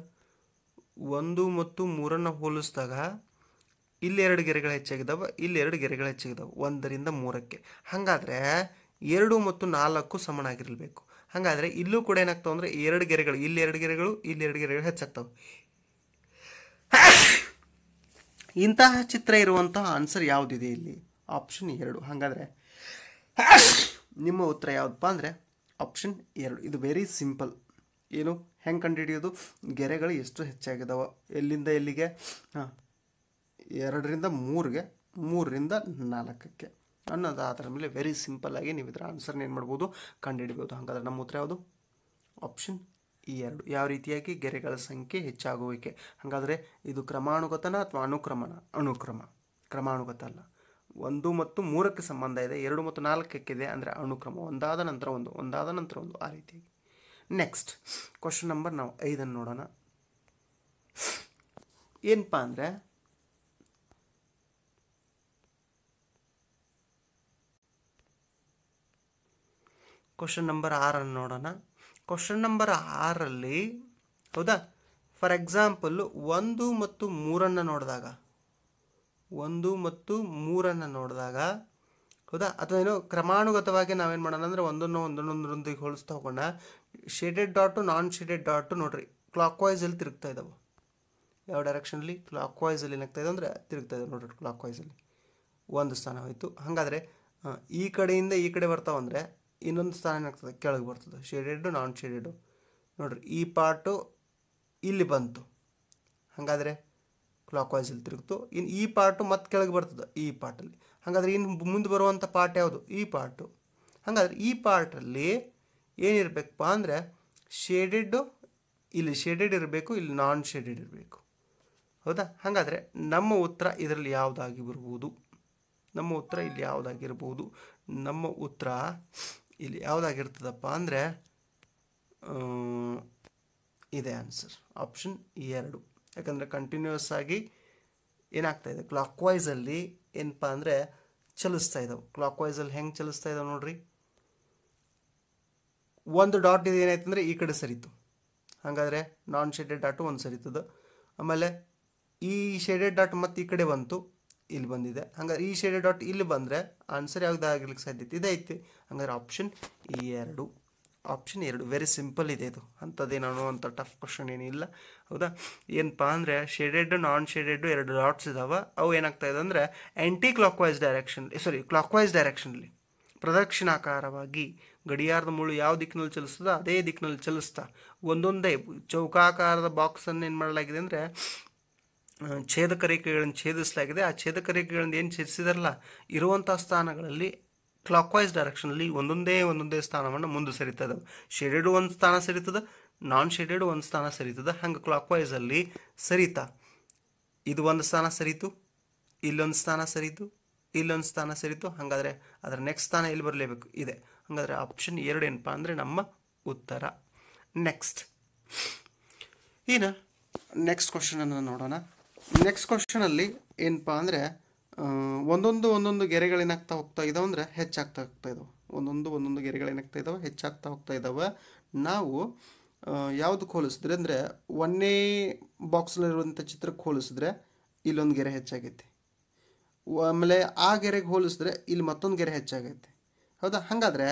ಒಂದು ಮತ್ತು ಮೂರನ್ನು ಹೋಲಿಸಿದಾಗ ಇಲ್ಲೆರಡು ಗೆರೆಗಳು ಹೆಚ್ಚಾಗಿದ್ದಾವೆ ಎರಡು ಗೆರೆಗಳು ಹೆಚ್ಚಾಗಿದ್ದಾವೆ ಒಂದರಿಂದ ಮೂರಕ್ಕೆ ಹಾಗಾದರೆ ಎರಡು ಮತ್ತು ನಾಲ್ಕು ಸಮನಾಗಿರಬೇಕು ಹಾಗಾದರೆ ಇಲ್ಲೂ ಕೂಡ ಏನಾಗ್ತವೆ ಅಂದರೆ ಎರಡು ಗೆರೆಗಳು ಇಲ್ಲಿ ಎರಡು ಗೆರೆಗಳು ಇಲ್ಲಿ ಎರಡು ಗೆರೆಗಳು ಹೆಚ್ಚಾಗ್ತವೆ ಇಂತಹ ಚಿತ್ರ ಇರುವಂತಹ ಆನ್ಸರ್ ಯಾವುದಿದೆ ಇಲ್ಲಿ ಆಪ್ಷನ್ ಎರಡು ಹಾಗಾದರೆ ನಿಮ್ಮ ಉತ್ತರ ಯಾವುದಪ್ಪ ಅಂದರೆ ಆಪ್ಷನ್ ಎರಡು ಇದು ವೆರಿ ಸಿಂಪಲ್ ಏನು ಹೆಂಗೆ ಕಂಡುಹಿಡಿಯೋದು ಗೆರೆಗಳು ಎಷ್ಟು ಹೆಚ್ಚಾಗಿದ್ದಾವೆ ಎಲ್ಲಿಂದ ಎಲ್ಲಿಗೆ ಹಾಂ ಎರಡರಿಂದ ಮೂರಿಗೆ ಮೂರರಿಂದ ನಾಲ್ಕಕ್ಕೆ ಅನ್ನೋದು ಅದರ ಮೇಲೆ ವೆರಿ ಸಿಂಪಲ್ಲಾಗಿ ನೀವು ಇದರ ಆನ್ಸರ್ನ ಏನು ಮಾಡ್ಬೋದು ಕಂಡುಹಿಡಬಹುದು ಹಾಗಾದ್ರೆ ನಮ್ಮ ಉತ್ತರ ಯಾವುದು ಆಪ್ಷನ್ ಈ ಎರಡು ಯಾವ ರೀತಿಯಾಗಿ ಗೆರೆಗಳ ಸಂಖ್ಯೆ ಹೆಚ್ಚಾಗುವಿಕೆ ಹಾಗಾದರೆ ಇದು ಕ್ರಮಾನುಗತನ ಅಥವಾ ಅನುಕ್ರಮಣ ಅನುಕ್ರಮ ಕ್ರಮಾನುಗತ ಅಲ್ಲ ಒಂದು ಮತ್ತು ಮೂರಕ್ಕೆ ಸಂಬಂಧ ಇದೆ ಎರಡು ಮತ್ತು ನಾಲ್ಕಕ್ಕಿದೆ ಅಂದರೆ ಅನುಕ್ರಮ ಒಂದಾದ ನಂತರ ಒಂದು ಒಂದಾದ ನಂತರ ಒಂದು ಆ ರೀತಿಯಾಗಿ ನೆಕ್ಸ್ಟ್ ಕ್ವಶನ್ ನಂಬರ್ ನಾವು ಐದನ್ನು ನೋಡೋಣ ಏನಪ್ಪ ಅಂದರೆ ಕ್ವಶನ್ ನಂಬರ್ ಆರನ್ನು ನೋಡೋಣ ಕ್ವಶನ್ ನಂಬರ್ ಆರಲ್ಲಿ ಹೌದಾ ಫಾರ್ ಎಕ್ಸಾಂಪಲ್ ಒಂದು ಮತ್ತು ಮೂರನ್ನು ನೋಡಿದಾಗ ಒಂದು ಮತ್ತು ಮೂರನ್ನು ನೋಡಿದಾಗ ಹೌದಾ ಅಥವಾ ಏನು ಕ್ರಮಾನುಗತವಾಗಿ ನಾವೇನು ಮಾಡೋಣ ಅಂದರೆ ಒಂದನ್ನು ಒಂದೊಂದೊಂದೊಂದಿಗೆ ಹೋಲಿಸ್ತಾ ಹೋಗೋಣ shaded dot non shaded dot ನೋಡ್ರಿ ಕ್ಲಾಕ್ ವೈಸಲ್ಲಿ ತಿರುಗ್ತಾ ಇದ್ದಾವೆ ಯಾವ ಡೈರೆಕ್ಷನಲ್ಲಿ ಕ್ಲಾಕ್ ವೈಸಲ್ಲಿ ಏನಾಗ್ತಾ ಇದೆ ಅಂದರೆ ತಿರುಗ್ತಾ ಇದ್ದಾವೆ ನೋಡ್ರಿ ಕ್ಲಾಕ್ ವೈಸಲ್ಲಿ ಒಂದು ಸ್ಥಾನ ಹೋಯಿತು ಹಾಗಾದರೆ ಈ ಕಡೆಯಿಂದ ಈ ಕಡೆ ಬರ್ತಾವಂದರೆ ಇನ್ನೊಂದು ಸ್ಥಾನ ಏನಾಗ್ತದೆ ಕೆಳಗೆ ಬರ್ತದೆ ಶೇಡೆಡು ನಾನ್ ಶೇಡೆಡು ನೋಡ್ರಿ ಈ ಪಾರ್ಟು ಇಲ್ಲಿ ಬಂತು ಹಾಗಾದರೆ ಕ್ಲಾಕ್ ವೈಸ್ ಇಲ್ಲಿ ತಿರುಗ್ತು ಇನ್ನು ಈ ಪಾರ್ಟು ಮತ್ತೆ ಕೆಳಗೆ ಬರ್ತದೆ ಈ ಪಾರ್ಟಲ್ಲಿ ಹಾಗಾದರೆ ಇನ್ನು ಮುಂದೆ ಬರುವಂಥ ಪಾರ್ಟ್ ಯಾವುದು ಈ ಪಾರ್ಟು ಹಾಗಾದ್ರೆ ಈ ಪಾರ್ಟಲ್ಲಿ ಏನಿರಬೇಕಪ್ಪ ಅಂದರೆ ಶೇಡೆಡ್ಡು ಇಲ್ಲಿ ಶೇಡೆಡ್ ಇರಬೇಕು ಇಲ್ಲಿ ನಾನ್ ಶೇಡೆಡ್ ಇರಬೇಕು ಹೌದಾ ಹಾಗಾದರೆ ನಮ್ಮ ಉತ್ತರ ಇದರಲ್ಲಿ ಯಾವುದಾಗಿ ಬರ್ಬೋದು ನಮ್ಮ ಉತ್ತರ ಇಲ್ಲಿ ಯಾವುದಾಗಿರ್ಬೋದು ನಮ್ಮ ಉತ್ತರ ಇಲ್ಲಿ ಯಾವುದಾಗಿರ್ತದಪ್ಪ ಅಂದರೆ ಇದೆ ಆನ್ಸರ್ ಆಪ್ಷನ್ ಎರಡು ಯಾಕಂದರೆ ಕಂಟಿನ್ಯೂಸ್ ಆಗಿ ಏನಾಗ್ತಾ ಇದೆ ಕ್ಲಾಕ್ ವೈಸಲ್ಲಿ ಏನಪ್ಪ ಅಂದರೆ ಚಲಿಸ್ತಾ ಇದ್ದಾವೆ ಕ್ಲಾಕ್ ವೈಸಲ್ಲಿ ಹೆಂಗೆ ಚಲಿಸ್ತಾ ಇದ್ದಾವೆ ನೋಡ್ರಿ ಒಂದು ಡಾಟ್ ಇದು ಏನಾಯ್ತು ಅಂದರೆ ಈ ಕಡೆ ಸರಿತು ಹಾಗಾದರೆ ನಾನ್ ಶೇಡೆಡ್ ಡಾಟು ಒಂದು ಸರಿತದ ಆಮೇಲೆ ಈ ಶೇಡೆಡ್ ಡಾಟ್ ಮತ್ತು ಈ ಕಡೆ ಬಂತು ಇಲ್ಲಿ ಬಂದಿದೆ ಹಂಗಾರೆ ಈ ಶೇಡೆಡ್ ಡಾಟ್ ಇಲ್ಲಿ ಬಂದರೆ ಆನ್ಸರ್ ಆಗಲಿಕ್ಕೆ ಸಾಧ್ಯತೆ ಇದೆ ಐತಿ ಹಂಗಾರೆ ಆಪ್ಷನ್ ಈ ಎರಡು ಆಪ್ಷನ್ ಎರಡು ವೆರಿ ಸಿಂಪಲ್ ಇದೆ ಇದು ಅಂಥದ್ದೇನೋ ಅಂತ ಟಫ್ ಕ್ವಶನ್ ಏನಿಲ್ಲ ಹೌದಾ ಏನಪ್ಪ ಅಂದರೆ ಶೇಡೆಡ್ ನಾನ್ ಶೇಡೆಡ್ ಎರಡು ಡಾಟ್ಸ್ ಇದಾವೆ ಅವು ಏನಾಗ್ತಾ ಇದೆ ಅಂದರೆ anticlockwise direction sorry clockwise ಡೈರೆಕ್ಷನಲ್ಲಿ ಪ್ರದಕ್ಷಿಣಾಕಾರವಾಗಿ ಗಡಿಯಾರದ ಮುಳ್ಳು ಯಾವ ದಿಕ್ಕಿನಲ್ಲಿ ಚಲಿಸ್ತದೋ ಅದೇ ದಿಕ್ಕಿನಲ್ಲಿ ಚಲಿಸ್ತಾ ಒಂದೊಂದೇ ಚೌಕಾಕಾರದ ಬಾಕ್ಸನ್ನು ಏನು ಮಾಡಲಾಗಿದೆ ಅಂದರೆ ಛೇದಕ ರೇಖೆಗಳನ್ನು ಛೇದಿಸಲಾಗಿದೆ ಆ ಛೇದಕ ರೇಖೆಗಳನ್ನು ಏನು ಛೇದಿಸಿದಾರಲ್ಲ ಇರುವಂಥ ಸ್ಥಾನಗಳಲ್ಲಿ ಕ್ಲಾಕ್ ವೈಸ್ ಡೈರೆಕ್ಷನಲ್ಲಿ ಒಂದೊಂದೇ ಒಂದೊಂದೇ ಸ್ಥಾನವನ್ನು ಮುಂದೆ ಸರಿತದ ಶೇಡೆಡ್ ಒಂದು ಸ್ಥಾನ ಸರಿತದೆ ನಾನ್ ಶೇಡೆಡ್ ಒಂದು ಸ್ಥಾನ ಸರಿತದೆ ಹಂಗೆ ಕ್ಲಾಕ್ ವೈಸಲ್ಲಿ ಸರಿತಾ ಇದು ಒಂದು ಸ್ಥಾನ ಸರಿತು ಇಲ್ಲೊಂದು ಸ್ಥಾನ ಸರಿತು ಇಲ್ಲೊಂದು ಸ್ಥಾನ ಸರಿತು ಹಾಗಾದರೆ ಅದರ ನೆಕ್ಸ್ಟ್ ಸ್ಥಾನ ಎಲ್ಲಿ ಬರಲೇಬೇಕು ಇದೆ ಹಾಗಾದರೆ ಆಪ್ಷನ್ ಎರಡು ಏನಪ್ಪ ಅಂದರೆ ನಮ್ಮ ಉತ್ತರ ನೆಕ್ಸ್ಟ್ ಏನು ನೆಕ್ಸ್ಟ್ ಕ್ವಶನನ್ನು ನೋಡೋಣ ನೆಕ್ಸ್ಟ್ ಕ್ವಶನಲ್ಲಿ ಏನಪ್ಪ ಅಂದರೆ ಒಂದೊಂದು ಒಂದೊಂದು ಗೆರೆಗಳೇನಾಗ್ತಾ ಹೋಗ್ತಾ ಇದ್ದಾವೆ ಅಂದರೆ ಹೆಚ್ಚಾಗ್ತಾ ಹೋಗ್ತಾ ಇದ್ದಾವೆ ಒಂದೊಂದು ಒಂದೊಂದು ಏನಾಗ್ತಾ ಇದ್ದಾವೆ ಹೆಚ್ಚಾಗ್ತಾ ಹೋಗ್ತಾ ಇದ್ದಾವೆ ನಾವು ಯಾವುದಕ್ಕೆ ಹೋಲಿಸಿದ್ರೆ ಅಂದರೆ ಒಂದೇ ಬಾಕ್ಸ್ನಲ್ಲಿರುವಂಥ ಚಿತ್ರಕ್ಕೆ ಹೋಲಿಸಿದ್ರೆ ಇಲ್ಲೊಂದು ಗೆರೆ ಹೆಚ್ಚಾಗೈತಿ ಆಮೇಲೆ ಆ ಗೆರೆಗೆ ಹೋಲಿಸಿದ್ರೆ ಇಲ್ಲಿ ಮತ್ತೊಂದು ಗೆರೆ ಹೆಚ್ಚಾಗೈತಿ ಹೌದಾ ಹಾಗಾದರೆ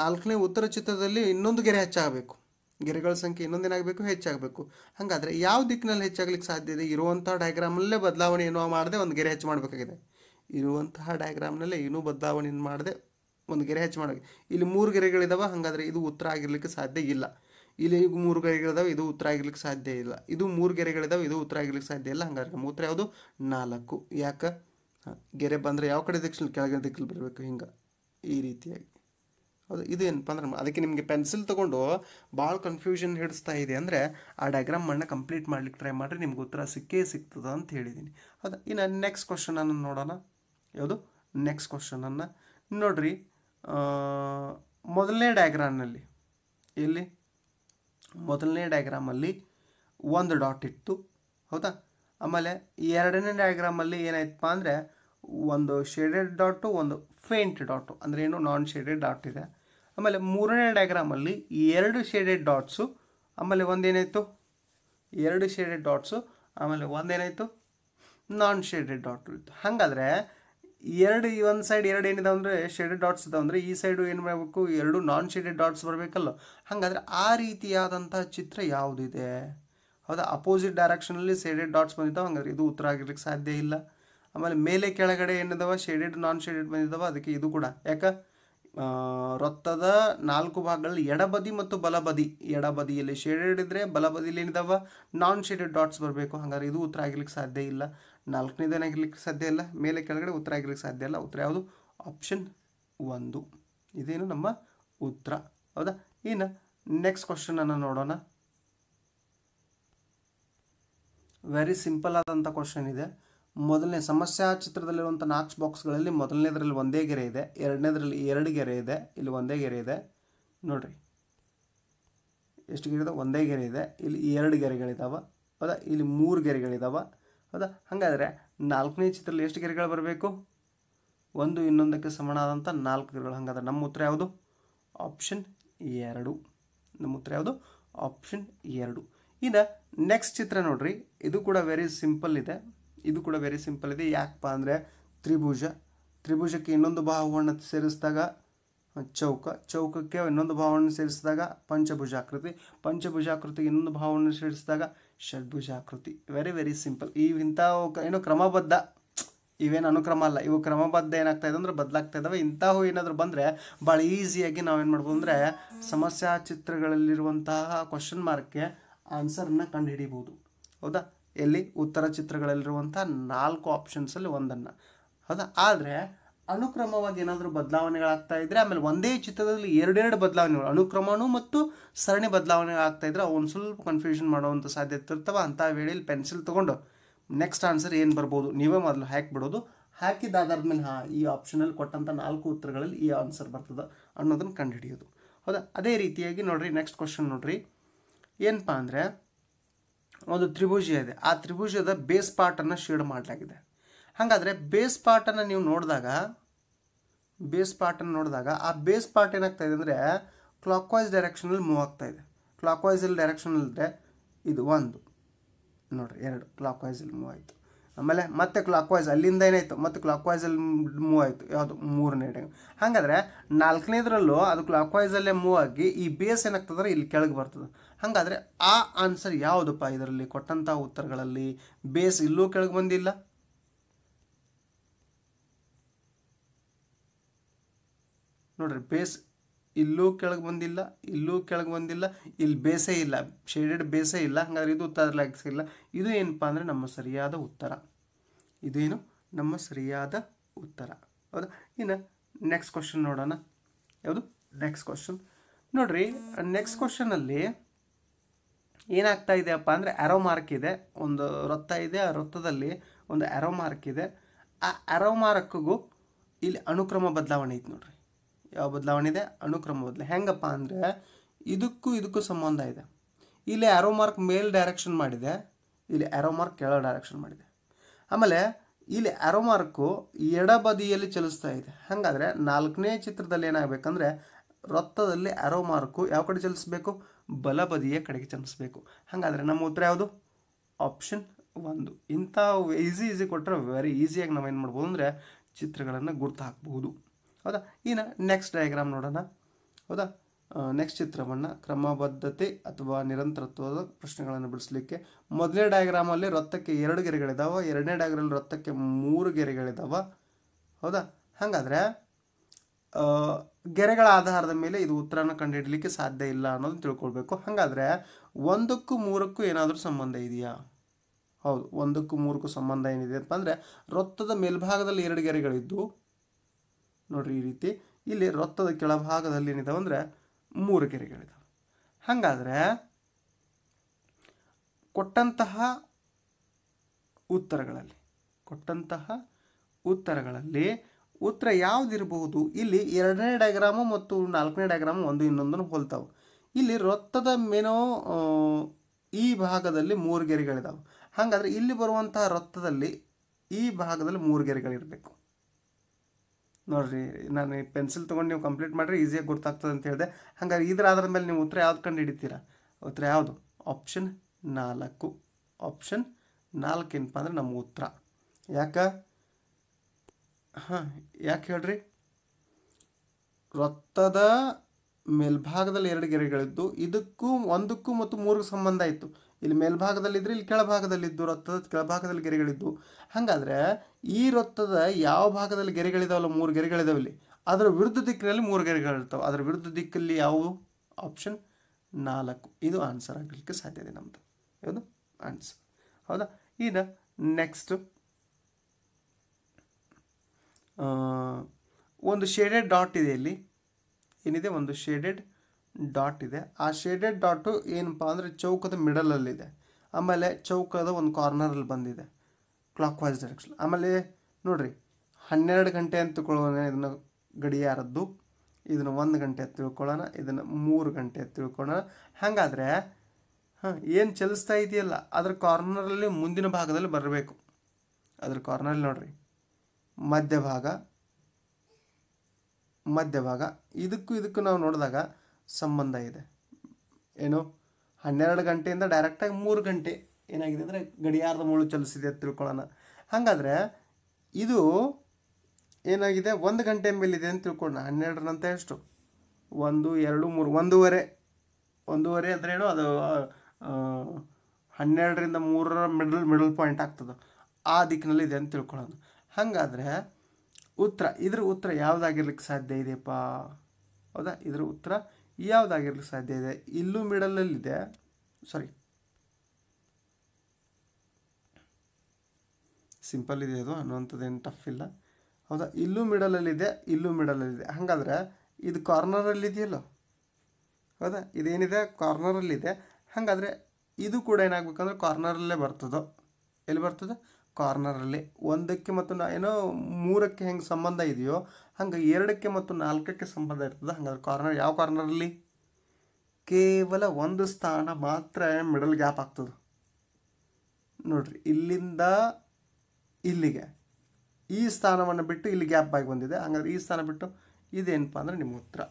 ನಾಲ್ಕನೇ ಉತ್ತರ ಚಿತ್ರದಲ್ಲಿ ಇನ್ನೊಂದು ಗೆರೆ ಹೆಚ್ಚಾಗಬೇಕು ಗೆರೆಗಳ ಸಂಖ್ಯೆ ಇನ್ನೊಂದೇನಾಗಬೇಕು ಹೆಚ್ಚಾಗಬೇಕು ಹಾಗಾದರೆ ಯಾವ ದಿಕ್ಕಿನಲ್ಲಿ ಹೆಚ್ಚಾಗಲಿಕ್ಕೆ ಸಾಧ್ಯ ಇದೆ ಇರುವಂತಹ ಡಯಾಗ್ರಾಮಲ್ಲೇ ಬದಲಾವಣೆ ಏನೋ ಮಾಡದೆ ಒಂದು ಗೆರೆ ಹೆಚ್ಚು ಮಾಡಬೇಕಾಗಿದೆ ಇರುವಂತಹ ಡಯಾಗ್ರಾಮ್ನಲ್ಲೇ ಏನೂ ಬದಲಾವಣೆ ಮಾಡದೆ ಒಂದು ಗೆರೆ ಹೆಚ್ಚು ಮಾಡಬೇಕು ಇಲ್ಲಿ ಮೂರು ಗೆರೆಗಳಿದಾವೆ ಹಾಗಾದರೆ ಇದು ಉತ್ತರ ಆಗಿರಲಿಕ್ಕೆ ಸಾಧ್ಯ ಇಲ್ಲ ಇಲ್ಲಿ ಈಗ ಮೂರು ಗೆರೆಗಳಿದಾವೆ ಇದು ಉತ್ತರ ಆಗಿರ್ಲಿಕ್ಕೆ ಸಾಧ್ಯ ಇಲ್ಲ ಇದು ಮೂರು ಗೆರೆಗಳಿದ್ದಾವೆ ಇದು ಉತ್ತರ ಆಗಿರ್ಲಿಕ್ಕೆ ಸಾಧ್ಯ ಇಲ್ಲ ಹಾಗಾದ್ರೆ ನಮ್ಮ ಉತ್ತರ ಯಾವುದು ನಾಲ್ಕು ಯಾಕೆ ಗೆರೆ ಬಂದರೆ ಯಾವ ಕಡೆ ದಕ್ಷಿಣ ಕೆಳಗಿನ ದಿಕ್ಕಲ್ಲಿ ಬರಬೇಕು ಹಿಂಗೆ ಈ ರೀತಿಯಾಗಿ ಅದು ಏನಪ್ಪ ಅಂದ್ರೆ ಅದಕ್ಕೆ ನಿಮಗೆ ಪೆನ್ಸಿಲ್ ತೊಗೊಂಡು ಭಾಳ ಕನ್ಫ್ಯೂಷನ್ ಹಿಡಿಸ್ತಾ ಇದೆ ಅಂದರೆ ಆ ಡಯಾಗ್ರಾಮನ್ನು ಕಂಪ್ಲೀಟ್ ಮಾಡ್ಲಿಕ್ಕೆ ಟ್ರೈ ಮಾಡಿರಿ ನಿಮ್ಗೆ ಉತ್ತರ ಸಿಕ್ಕೇ ಸಿಗ್ತದ ಅಂತ ಹೇಳಿದ್ದೀನಿ ಅದು ಇನ್ನು ನೆಕ್ಸ್ಟ್ ಕ್ವಶನನ್ನು ನೋಡೋಣ ಯಾವುದು ನೆಕ್ಸ್ಟ್ ಕ್ವಶನನ್ನು ನೋಡ್ರಿ ಮೊದಲನೇ ಡಯಾಗ್ರಾಮ್ನಲ್ಲಿ ಎಲ್ಲಿ ಮೊದಲನೇ ಡಯಾಗ್ರಾಮಲ್ಲಿ ಒಂದು ಡಾಟ್ ಇತ್ತು ಹೌದಾ ಆಮೇಲೆ ಎರಡನೇ ಡಯಾಗ್ರಾಮಲ್ಲಿ ಏನಾಯ್ತಪ್ಪ ಅಂದರೆ ಒಂದು ಶೇಡೆಡ್ ಡಾಟು ಒಂದು ಫೇಂಟ್ ಡಾಟು ಅಂದರೆ ಏನು ನಾನ್ ಶೇಡೆಡ್ ಡಾಟ್ ಇದೆ ಆಮೇಲೆ ಮೂರನೇ ಡಯಾಗ್ರಾಮಲ್ಲಿ ಎರಡು ಶೇಡೆಡ್ ಡಾಟ್ಸು ಆಮೇಲೆ ಒಂದೇನಾಯಿತು ಎರಡು ಶೇಡೆಡ್ ಡಾಟ್ಸು ಆಮೇಲೆ ಒಂದೇನಾಯಿತು ನಾನ್ ಶೇಡೆಡ್ ಡಾಟ್ ಇತ್ತು ಹಾಗಾದರೆ ಎರಡು ಈ ಒಂದು ಸೈಡ್ ಎರಡು ಏನಿದೆ ಅಂದರೆ ಶೇಡೆಡ್ ಡಾಟ್ಸ್ ಇದಾವೆ ಅಂದರೆ ಈ ಸೈಡು ಏನು ಮಾಡಬೇಕು ಎರಡು ನಾನ್ ಶೇಡೆಡ್ ಡಾಟ್ಸ್ ಬರಬೇಕಲ್ಲ ಹಾಗಾದರೆ ಆ ರೀತಿಯಾದಂಥ ಚಿತ್ರ ಯಾವುದಿದೆ ಹೌದಾ ಅಪೋಸಿಟ್ ಡೈರೆಕ್ಷನಲ್ಲಿ ಶೇಡೆಡ್ ಡಾಟ್ಸ್ ಬಂದಿದ್ದಾವೆ ಹಾಗಾದ್ರೆ ಇದು ಉತ್ತರ ಆಗಿರ್ಲಿಕ್ಕೆ ಸಾಧ್ಯ ಇಲ್ಲ ಆಮೇಲೆ ಮೇಲೆ ಕೆಳಗಡೆ ಏನಿದಾವ ಶೇಡೆಡ್ ನಾನ್ ಶೇಡೆಡ್ ಬಂದಿದ್ದಾವ ಅದಕ್ಕೆ ಇದು ಕೂಡ ಯಾಕೆ ರೊತ್ತದ ನಾಲ್ಕು ಭಾಗಗಳಲ್ಲಿ ಎಡಬದಿ ಮತ್ತು ಬಲಬದಿ ಎಡಬದಿಯಲ್ಲಿ ಶೇಡೆಡ್ ಇದ್ದರೆ ಬಲಬದಿಯಲ್ಲಿ ಏನಿದಾವ ನಾನ್ ಶೇಡೆಡ್ ಡಾಟ್ಸ್ ಬರಬೇಕು ಹಾಗಾದ್ರೆ ಇದು ಉತ್ತರ ಆಗಿರ್ಲಿಕ್ಕೆ ಸಾಧ್ಯ ಇಲ್ಲ ನಾಲ್ಕನೇದೇನಾಗಿರ್ಲಿಕ್ಕೆ ಸಾಧ್ಯ ಇಲ್ಲ ಮೇಲೆ ಕೆಳಗಡೆ ಉತ್ತರ ಆಗಿರ್ಲಿಕ್ಕೆ ಸಾಧ್ಯ ಇಲ್ಲ ಉತ್ತರ ಯಾವುದು ಆಪ್ಷನ್ ಒಂದು ಇದೇನು ನಮ್ಮ ಉತ್ತರ ಹೌದಾ ಇನ್ನು ನೆಕ್ಸ್ಟ್ ಕ್ವಶನನ್ನು ನೋಡೋಣ ವೆರಿ ಸಿಂಪಲ್ ಆದಂಥ ಕ್ವಶನ್ ಇದೆ ಮೊದಲನೇ ಸಮಸ್ಯಾ ಚಿತ್ರದಲ್ಲಿರುವಂಥ ನಾಕ್ಸ್ ಬಾಕ್ಸ್ಗಳಲ್ಲಿ ಮೊದಲನೇದರಲ್ಲಿ ಒಂದೇ ಗೆರೆ ಇದೆ ಎರಡನೇದರಲ್ಲಿ ಎರಡು ಗೆರೆ ಇದೆ ಇಲ್ಲಿ ಒಂದೇ ಗೆರೆ ಇದೆ ನೋಡಿರಿ ಎಷ್ಟು ಗೆರೆ ಇದೆ ಒಂದೇ ಗೆರೆ ಇದೆ ಇಲ್ಲಿ ಎರಡು ಗೆರೆಗಳಿದಾವೆ ಹೌದಾ ಇಲ್ಲಿ ಮೂರು ಗೆರೆಗಳಿದಾವೆ ಹೌದಾ ಹಾಗಾದರೆ ನಾಲ್ಕನೇ ಚಿತ್ರದಲ್ಲಿ ಎಷ್ಟು ಗೆರೆಗಳು ಬರಬೇಕು ಒಂದು ಇನ್ನೊಂದಕ್ಕೆ ಸಮನಾದಂಥ ನಾಲ್ಕು ಗೆರೆಗಳು ಹಾಗಾದರೆ ನಮ್ಮ ಉತ್ತರ ಯಾವುದು ಆಪ್ಷನ್ ಎರಡು ನಮ್ಮ ಉತ್ತರ ಯಾವುದು ಆಪ್ಷನ್ ಎರಡು ಇನ್ನು ನೆಕ್ಸ್ಟ್ ಚಿತ್ರ ನೋಡಿರಿ ಇದು ಕೂಡ ವೆರಿ ಸಿಂಪಲ್ ಇದೆ ಇದು ಕೂಡ ವೆರಿ ಸಿಂಪಲ್ ಇದೆ ಯಾಕಪ್ಪ ಅಂದರೆ ತ್ರಿಭುಜ ತ್ರಿಭುಜಕ್ಕೆ ಇನ್ನೊಂದು ಭಾವವನ್ನು ಸೇರಿಸಿದಾಗ ಚೌಕ ಚೌಕಕ್ಕೆ ಇನ್ನೊಂದು ಭಾವವನ್ನು ಸೇರಿಸಿದಾಗ ಪಂಚಭುಜಾಕೃತಿ ಪಂಚಭುಜಾಕೃತಿಗೆ ಇನ್ನೊಂದು ಭಾವವನ್ನು ಸೇರಿಸಿದಾಗ ಷಡ್ಭುಜಾಕೃತಿ ವೆರಿ ವೆರಿ ಸಿಂಪಲ್ ಈ ಇಂಥ ಏನು ಕ್ರಮಬದ್ಧ ಇವೇನು ಅನುಕ್ರಮ ಅಲ್ಲ ಇವು ಕ್ರಮಬದ್ಧ ಏನಾಗ್ತಾ ಇದೆ ಅಂದರೆ ಬದಲಾಗ್ತಾ ಇದ್ದಾವೆ ಇಂಥವು ಏನಾದರೂ ಬಂದರೆ ಭಾಳ ಈಸಿಯಾಗಿ ನಾವೇನು ಮಾಡ್ಬೋದು ಅಂದರೆ ಸಮಸ್ಯಾ ಚಿತ್ರಗಳಲ್ಲಿರುವಂತಹ ಕ್ವಶನ್ ಮಾರ್ಕ್ಗೆ ಆನ್ಸರನ್ನ ಕಂಡುಹಿಡಿಬೋದು ಹೌದಾ ಎಲ್ಲಿ ಉತ್ತರ ಚಿತ್ರಗಳಲ್ಲಿರುವಂಥ ನಾಲ್ಕು ಆಪ್ಷನ್ಸಲ್ಲಿ ಒಂದನ್ನು ಹೌದಾ ಆದರೆ ಅನುಕ್ರಮವಾಗಿ ಏನಾದರೂ ಬದಲಾವಣೆಗಳಾಗ್ತಾ ಇದ್ದರೆ ಆಮೇಲೆ ಒಂದೇ ಚಿತ್ರದಲ್ಲಿ ಎರಡೆರಡು ಬದಲಾವಣೆಗಳು ಅನುಕ್ರಮನೂ ಮತ್ತು ಸರಣಿ ಬದಲಾವಣೆಗಳಾಗ್ತಾ ಇದ್ದರೆ ಒಂದು ಸ್ವಲ್ಪ ಕನ್ಫ್ಯೂಷನ್ ಮಾಡುವಂಥ ಸಾಧ್ಯತೆ ಇರ್ತವೆ ಅಂಥ ವೇಳೆಯಲ್ಲಿ ಪೆನ್ಸಿಲ್ ತೊಗೊಂಡು ನೆಕ್ಸ್ಟ್ ಆನ್ಸರ್ ಏನು ಬರ್ಬೋದು ನೀವೇ ಮೊದಲು ಹಾಕಿಬಿಡೋದು ಆಧಾರದ ಮೇಲೆ ಹಾಂ ಈ ಆಪ್ಷನಲ್ಲಿ ಕೊಟ್ಟಂಥ ನಾಲ್ಕು ಉತ್ತರಗಳಲ್ಲಿ ಈ ಆನ್ಸರ್ ಬರ್ತದೆ ಅನ್ನೋದನ್ನು ಕಂಡುಹಿಡಿಯೋದು ಹೌದಾ ಅದೇ ರೀತಿಯಾಗಿ ನೋಡಿರಿ ನೆಕ್ಸ್ಟ್ ಕ್ವಶನ್ ನೋಡಿರಿ ಏನಪ್ಪ ಅಂದರೆ ಒಂದು ತ್ರಿಭುಜ ಇದೆ ಆ ತ್ರಿಭುಜದ ಬೇಸ್ ಪಾರ್ಟನ್ನು ಶೇಡ್ ಮಾಡಲಾಗಿದೆ ಹಾಗಾದರೆ ಬೇಸ್ ಪಾರ್ಟನ್ನು ನೀವು ನೋಡಿದಾಗ ಬೇಸ್ ಪಾರ್ಟನ್ನು ನೋಡಿದಾಗ ಆ ಬೇಸ್ ಪಾರ್ಟ್ ಏನಾಗ್ತಾ ಇದೆ ಅಂದರೆ ಕ್ಲಾಕ್ ವೈಸ್ ಡೈರೆಕ್ಷನಲ್ಲಿ ಮೂವ್ ಆಗ್ತಾ ಇದೆ ಕ್ಲಾಕ್ ವೈಸಲ್ಲಿ ಡೈರೆಕ್ಷನಲ್ಲಿದ್ದರೆ ಇದು ಒಂದು ನೋಡಿರಿ ಎರಡು ಕ್ಲಾಕ್ ವೈಸಲ್ಲಿ ಮೂವ್ ಆಯಿತು ಆಮೇಲೆ ಮತ್ತೆ ಕ್ಲಾಕ್ ವೈಸ್ ಅಲ್ಲಿಂದ ಏನಾಯಿತು ಮತ್ತು ಕ್ಲಾಕ್ ವೈಸಲ್ಲಿ ಮೂವ್ ಆಯಿತು ಯಾವುದು ಮೂರನೇ ಟೈಮ್ ಹಾಗಾದರೆ ನಾಲ್ಕನೇದರಲ್ಲೂ ಅದು ಕ್ಲಾಕ್ ವೈಸಲ್ಲೇ ಮೂವ್ ಆಗಿ ಈ ಬೇಸ್ ಏನಾಗ್ತದ್ರೆ ಇಲ್ಲಿ ಕೆಳಗೆ ಬರ್ತದೆ ಹಾಗಾದರೆ ಆ ಆನ್ಸರ್ ಯಾವುದಪ್ಪ ಇದರಲ್ಲಿ ಕೊಟ್ಟಂಥ ಉತ್ತರಗಳಲ್ಲಿ ಬೇಸ್ ಇಲ್ಲೂ ಕೆಳಗೆ ಬಂದಿಲ್ಲ ನೋಡ್ರಿ ಬೇಸ್ ಇಲ್ಲೂ ಕೆಳಗೆ ಬಂದಿಲ್ಲ ಇಲ್ಲೂ ಕೆಳಗೆ ಬಂದಿಲ್ಲ ಇಲ್ಲಿ ಬೇಸೇ ಇಲ್ಲ ಶೇಡೆಡ್ ಬೇಸೇ ಇಲ್ಲ ಹಂಗಾದ್ರೆ ಇದು ಉತ್ತರ ಇಲ್ಲ ಇದು ಏನಪ್ಪ ಅಂದರೆ ನಮ್ಮ ಸರಿಯಾದ ಉತ್ತರ ಇದೇನು ನಮ್ಮ ಸರಿಯಾದ ಉತ್ತರ ಹೌದಾ ಇನ್ನು ನೆಕ್ಸ್ಟ್ ಕ್ವಶನ್ ನೋಡೋಣ ಯಾವುದು ನೆಕ್ಸ್ಟ್ ಕ್ವಶನ್ ನೋಡ್ರಿ ನೆಕ್ಸ್ಟ್ ಕ್ವಶನಲ್ಲಿ ಏನಾಗ್ತಾ ಇದೆಯಪ್ಪ ಅಂದರೆ ಆ್ಯರೋ ಮಾರ್ಕ್ ಇದೆ ಒಂದು ವೃತ್ತ ಇದೆ ಆ ವೃತ್ತದಲ್ಲಿ ಒಂದು ಆ್ಯರೋ ಮಾರ್ಕ್ ಇದೆ ಆ ಆ್ಯರೋ ಮಾರ್ಕ್ಗೂ ಇಲ್ಲಿ ಅನುಕ್ರಮ ಬದಲಾವಣೆ ಇದೆ ನೋಡ್ರಿ ಯಾವ ಬದಲಾವಣೆ ಇದೆ ಅನುಕ್ರಮ ಬದಲಾವಣೆ ಹೆಂಗಪ್ಪ ಅಂದರೆ ಇದಕ್ಕೂ ಇದಕ್ಕೂ ಸಂಬಂಧ ಇದೆ ಇಲ್ಲಿ ಆ್ಯರೋ ಮಾರ್ಕ್ ಮೇಲ್ ಡೈರೆಕ್ಷನ್ ಮಾಡಿದೆ ಇಲ್ಲಿ ಆ್ಯರೋ ಮಾರ್ಕ್ ಕೆಳ ಡೈರೆಕ್ಷನ್ ಮಾಡಿದೆ ಆಮೇಲೆ ಇಲ್ಲಿ ಆ್ಯರೋ ಮಾರ್ಕು ಎಡಬದಿಯಲ್ಲಿ ಚಲಿಸ್ತಾ ಇದೆ ಹಾಗಾದರೆ ನಾಲ್ಕನೇ ಚಿತ್ರದಲ್ಲಿ ಏನಾಗಬೇಕಂದ್ರೆ ವೃತ್ತದಲ್ಲಿ ಆ್ಯರೋ ಮಾರ್ಕು ಯಾವ ಕಡೆ ಚಲಿಸಬೇಕು ಬಲಬದಿಯ ಕಡೆಗೆ ಚಲಿಸಬೇಕು ಹಾಗಾದರೆ ನಮ್ಮ ಉತ್ತರ ಯಾವುದು ಆಪ್ಷನ್ ಒಂದು ಇಂಥ ಈಸಿ ಈಸಿ ಕೊಟ್ಟರೆ ವೆರಿ ಈಸಿಯಾಗಿ ನಾವು ಏನು ಮಾಡ್ಬೋದು ಅಂದರೆ ಚಿತ್ರಗಳನ್ನು ಗುರ್ತು ಹಾಕ್ಬೋದು ಹೌದಾ ಇನ್ನು ನೆಕ್ಸ್ಟ್ ಡಯಾಗ್ರಾಮ್ ನೋಡೋಣ ಹೌದಾ ನೆಕ್ಸ್ಟ್ ಚಿತ್ರವನ್ನು ಕ್ರಮಬದ್ಧತೆ ಅಥವಾ ನಿರಂತರತ್ವದ ಪ್ರಶ್ನೆಗಳನ್ನು ಬಿಡಿಸಲಿಕ್ಕೆ ಮೊದಲನೇ ಡಯಾಗ್ರಾಮಲ್ಲಿ ವೃತ್ತಕ್ಕೆ ಎರಡು ಗೆರೆಗಳಿದ್ದಾವೆ ಎರಡನೇ ಡಯಾಗ್ರಾಮಲ್ಲಿ ವೃತ್ತಕ್ಕೆ ಮೂರು ಗೆರೆಗಳಿದಾವೆ ಹೌದಾ ಹಾಗಾದರೆ ಗೆರೆಗಳ ಆಧಾರದ ಮೇಲೆ ಇದು ಉತ್ತರನ ಕಂಡುಹಿಡಲಿಕ್ಕೆ ಸಾಧ್ಯ ಇಲ್ಲ ಅನ್ನೋದನ್ನು ತಿಳ್ಕೊಳ್ಬೇಕು ಹಾಗಾದರೆ ಒಂದಕ್ಕೂ ಮೂರಕ್ಕೂ ಏನಾದರೂ ಸಂಬಂಧ ಇದೆಯಾ ಹೌದು ಒಂದಕ್ಕೂ ಮೂರಕ್ಕೂ ಸಂಬಂಧ ಏನಿದೆ ಅಂತ ಅಂದರೆ ಮೇಲ್ಭಾಗದಲ್ಲಿ ಎರಡು ಗೆರೆಗಳಿದ್ದು ನೋಡಿರಿ ಈ ರೀತಿ ಇಲ್ಲಿ ವೃತ್ತದ ಕೆಳಭಾಗದಲ್ಲಿ ಏನಿದಾವೆ ಅಂದರೆ ಮೂರು ಗೆರೆಗಳಿದಾವೆ ಹಾಗಾದರೆ ಕೊಟ್ಟಂತಹ ಉತ್ತರಗಳಲ್ಲಿ ಕೊಟ್ಟಂತಹ ಉತ್ತರಗಳಲ್ಲಿ ಉತ್ತರ ಯಾವುದಿರಬಹುದು ಇಲ್ಲಿ ಎರಡನೇ ಡಯಾಗ್ರಾಮು ಮತ್ತು ನಾಲ್ಕನೇ ಡಯಾಗ್ರಾಮು ಒಂದು ಇನ್ನೊಂದನ್ನು ಹೋಲ್ತಾವೆ ಇಲ್ಲಿ ರೊತ್ತದ ಮೇನೋ ಈ ಭಾಗದಲ್ಲಿ ಮೂರು ಗೆರೆಗಳಿದಾವೆ ಹಾಗಾದರೆ ಇಲ್ಲಿ ಬರುವಂತಹ ರೊತ್ತದಲ್ಲಿ ಈ ಭಾಗದಲ್ಲಿ ಮೂರು ಗೆರೆಗಳಿರಬೇಕು ನೋಡಿರಿ ನಾನು ಈ ಪೆನ್ಸಿಲ್ ತೊಗೊಂಡು ನೀವು ಕಂಪ್ಲೀಟ್ ಮಾಡಿರಿ ಈಸಿಯಾಗಿ ಗೊತ್ತಾಗ್ತದೆ ಅಂತ ಹೇಳಿದೆ ಹಾಗಾದ್ರೆ ಇದ್ರ ಆದ್ರ ಮೇಲೆ ನೀವು ಉತ್ತರ ಯಾವ್ದು ಕಂಡು ಹಿಡಿತೀರಾ ಉತ್ತರ ಯಾವುದು ಆಪ್ಷನ್ ನಾಲ್ಕು ಆಪ್ಷನ್ ನಾಲ್ಕು ಏನಪ್ಪ ಅಂದರೆ ನಮ್ಮ ಉತ್ತರ ಯಾಕೆ ಹಾಂ ಯಾಕೆ ಹೇಳ್ರಿ ವೃತ್ತದ ಮೇಲ್ಭಾಗದಲ್ಲಿ ಎರಡು ಗೆರೆಗಳಿದ್ದು ಇದಕ್ಕೂ ಒಂದಕ್ಕೂ ಮತ್ತು ಮೂರಕ್ಕೂ ಸಂಬಂಧ ಇತ್ತು ಇಲ್ಲಿ ಮೇಲ್ಭಾಗದಲ್ಲಿದ್ದರೆ ಇಲ್ಲಿ ಕೆಳಭಾಗದಲ್ಲಿದ್ದು ರಕ್ತದ ಕೆಳಭಾಗದಲ್ಲಿ ಗೆರೆಗಳಿದ್ದು ಹಾಗಾದರೆ ಈ ವೃತ್ತದ ಯಾವ ಭಾಗದಲ್ಲಿ ಗೆರೆಗಳಿದಾವಲ್ಲ ಮೂರು ಇಲ್ಲಿ ಅದರ ವಿರುದ್ಧ ದಿಕ್ಕಿನಲ್ಲಿ ಮೂರು ಗೆರೆಗಳಿರ್ತಾವೆ ಅದರ ವಿರುದ್ಧ ದಿಕ್ಕಲ್ಲಿ ಯಾವುವು ಆಪ್ಷನ್ ನಾಲ್ಕು ಇದು ಆನ್ಸರ್ ಆಗಲಿಕ್ಕೆ ಸಾಧ್ಯತೆ ನಮ್ಮದು ಯಾವುದು ಆನ್ಸರ್ ಹೌದಾ ಈಗ ನೆಕ್ಸ್ಟು ಒಂದು ಶೇಡೆಡ್ ಡಾಟ್ ಇದೆ ಇಲ್ಲಿ ಏನಿದೆ ಒಂದು ಶೇಡೆಡ್ ಡಾಟ್ ಇದೆ ಆ ಶೇಡೆಡ್ ಡಾಟು ಏನಪ್ಪ ಅಂದರೆ ಚೌಕದ ಮಿಡಲಲ್ಲಿದೆ ಆಮೇಲೆ ಚೌಕದ ಒಂದು ಕಾರ್ನರಲ್ಲಿ ಬಂದಿದೆ ಕ್ಲಾಕ್ ವೈಸ್ ಡೈರೆಕ್ಷನ್ ಆಮೇಲೆ ನೋಡಿರಿ ಹನ್ನೆರಡು ಗಂಟೆ ಅಂತ ತಿಳ್ಕೊಳ್ಳೋಣ ಇದನ್ನು ಗಡಿಯಾರದ್ದು ಇದನ್ನು ಒಂದು ಗಂಟೆ ಅಂತ ತಿಳ್ಕೊಳ್ಳೋಣ ಇದನ್ನು ಮೂರು ಗಂಟೆ ಅಂತ ತಿಳ್ಕೊಳ್ಳೋಣ ಹಾಗಾದರೆ ಹಾಂ ಏನು ಚಲಿಸ್ತಾ ಇದೆಯಲ್ಲ ಅದ್ರ ಕಾರ್ನರಲ್ಲಿ ಮುಂದಿನ ಭಾಗದಲ್ಲಿ ಬರಬೇಕು ಅದ್ರ ಕಾರ್ನರಲ್ಲಿ ನೋಡಿರಿ ಮಧ್ಯಭಾಗ ಮಧ್ಯಭಾಗ ಇದಕ್ಕೂ ಇದಕ್ಕೂ ನಾವು ನೋಡಿದಾಗ ಸಂಬಂಧ ಇದೆ ಏನು ಹನ್ನೆರಡು ಗಂಟೆಯಿಂದ ಡೈರೆಕ್ಟಾಗಿ ಮೂರು ಗಂಟೆ ಏನಾಗಿದೆ ಅಂದರೆ ಗಡಿಯಾರದ ಮೂಳು ಚಲಿಸಿದೆ ಅಂತ ತಿಳ್ಕೊಳ್ಳೋಣ ಹಾಗಾದರೆ ಇದು ಏನಾಗಿದೆ ಒಂದು ಗಂಟೆ ಮೇಲಿದೆ ಅಂತ ತಿಳ್ಕೊಳ್ಳೋಣ ಹನ್ನೆರಡರಂತೆ ಎಷ್ಟು ಒಂದು ಎರಡು ಮೂರು ಒಂದೂವರೆ ಒಂದೂವರೆ ಏನು ಅದು ಹನ್ನೆರಡರಿಂದ ಮೂರರ ಮಿಡಲ್ ಮಿಡಲ್ ಪಾಯಿಂಟ್ ಆಗ್ತದೆ ಆ ದಿಕ್ಕಿನಲ್ಲಿ ಇದೆ ಅಂತ ತಿಳ್ಕೊಳ್ಳೋಣ ಹಾಗಾದರೆ ಉತ್ತರ ಇದ್ರ ಉತ್ತರ ಯಾವುದಾಗಿರ್ಲಿಕ್ಕೆ ಸಾಧ್ಯ ಇದೆಯಪ್ಪ ಹೌದಾ ಇದ್ರ ಉತ್ತರ ಯಾವುದಾಗಿರ್ಲಿಕ್ಕೆ ಸಾಧ್ಯ ಇದೆ ಇಲ್ಲೂ ಮಿಡಲಲ್ಲಿದೆ ಸಾರಿ ಸಿಂಪಲ್ ಇದೆ ಅದು ಅನ್ನುವಂಥದ್ದೇನು ಟಫ್ ಇಲ್ಲ ಹೌದಾ ಇಲ್ಲೂ ಮಿಡಲಲ್ಲಿದೆ ಇಲ್ಲೂ ಮಿಡಲಲ್ಲಿದೆ ಹಾಗಾದರೆ ಇದು ಕಾರ್ನರಲ್ಲಿದೆಯಲ್ಲ ಹೌದಾ ಇದೇನಿದೆ ಕಾರ್ನರಲ್ಲಿದೆ ಹಾಗಾದರೆ ಇದು ಕೂಡ ಏನಾಗಬೇಕಂದ್ರೆ ಕಾರ್ನರಲ್ಲೇ ಬರ್ತದೋ ಎಲ್ಲಿ ಬರ್ತದೆ ಕಾರ್ನರಲ್ಲಿ ಒಂದಕ್ಕೆ ಮತ್ತು ಏನೋ ಮೂರಕ್ಕೆ ಹೆಂಗೆ ಸಂಬಂಧ ಇದೆಯೋ ಹಂಗೆ ಎರಡಕ್ಕೆ ಮತ್ತು ನಾಲ್ಕಕ್ಕೆ ಸಂಬಂಧ ಇರ್ತದೆ ಹಾಗಾದ್ರೆ ಕಾರ್ನರ್ ಯಾವ ಕಾರ್ನರಲ್ಲಿ ಕೇವಲ ಒಂದು ಸ್ಥಾನ ಮಾತ್ರ ಮಿಡಲ್ ಗ್ಯಾಪ್ ಆಗ್ತದೆ ನೋಡ್ರಿ ಇಲ್ಲಿಂದ ಇಲ್ಲಿಗೆ ಈ ಸ್ಥಾನವನ್ನು ಬಿಟ್ಟು ಇಲ್ಲಿ ಗ್ಯಾಪ್ ಆಗಿ ಬಂದಿದೆ ಹಂಗಾದ್ರೆ ಈ ಸ್ಥಾನ ಬಿಟ್ಟು ಇದೇನಪ್ಪ ಅಂದರೆ ನಿಮ್ಮ ಉತ್ತರ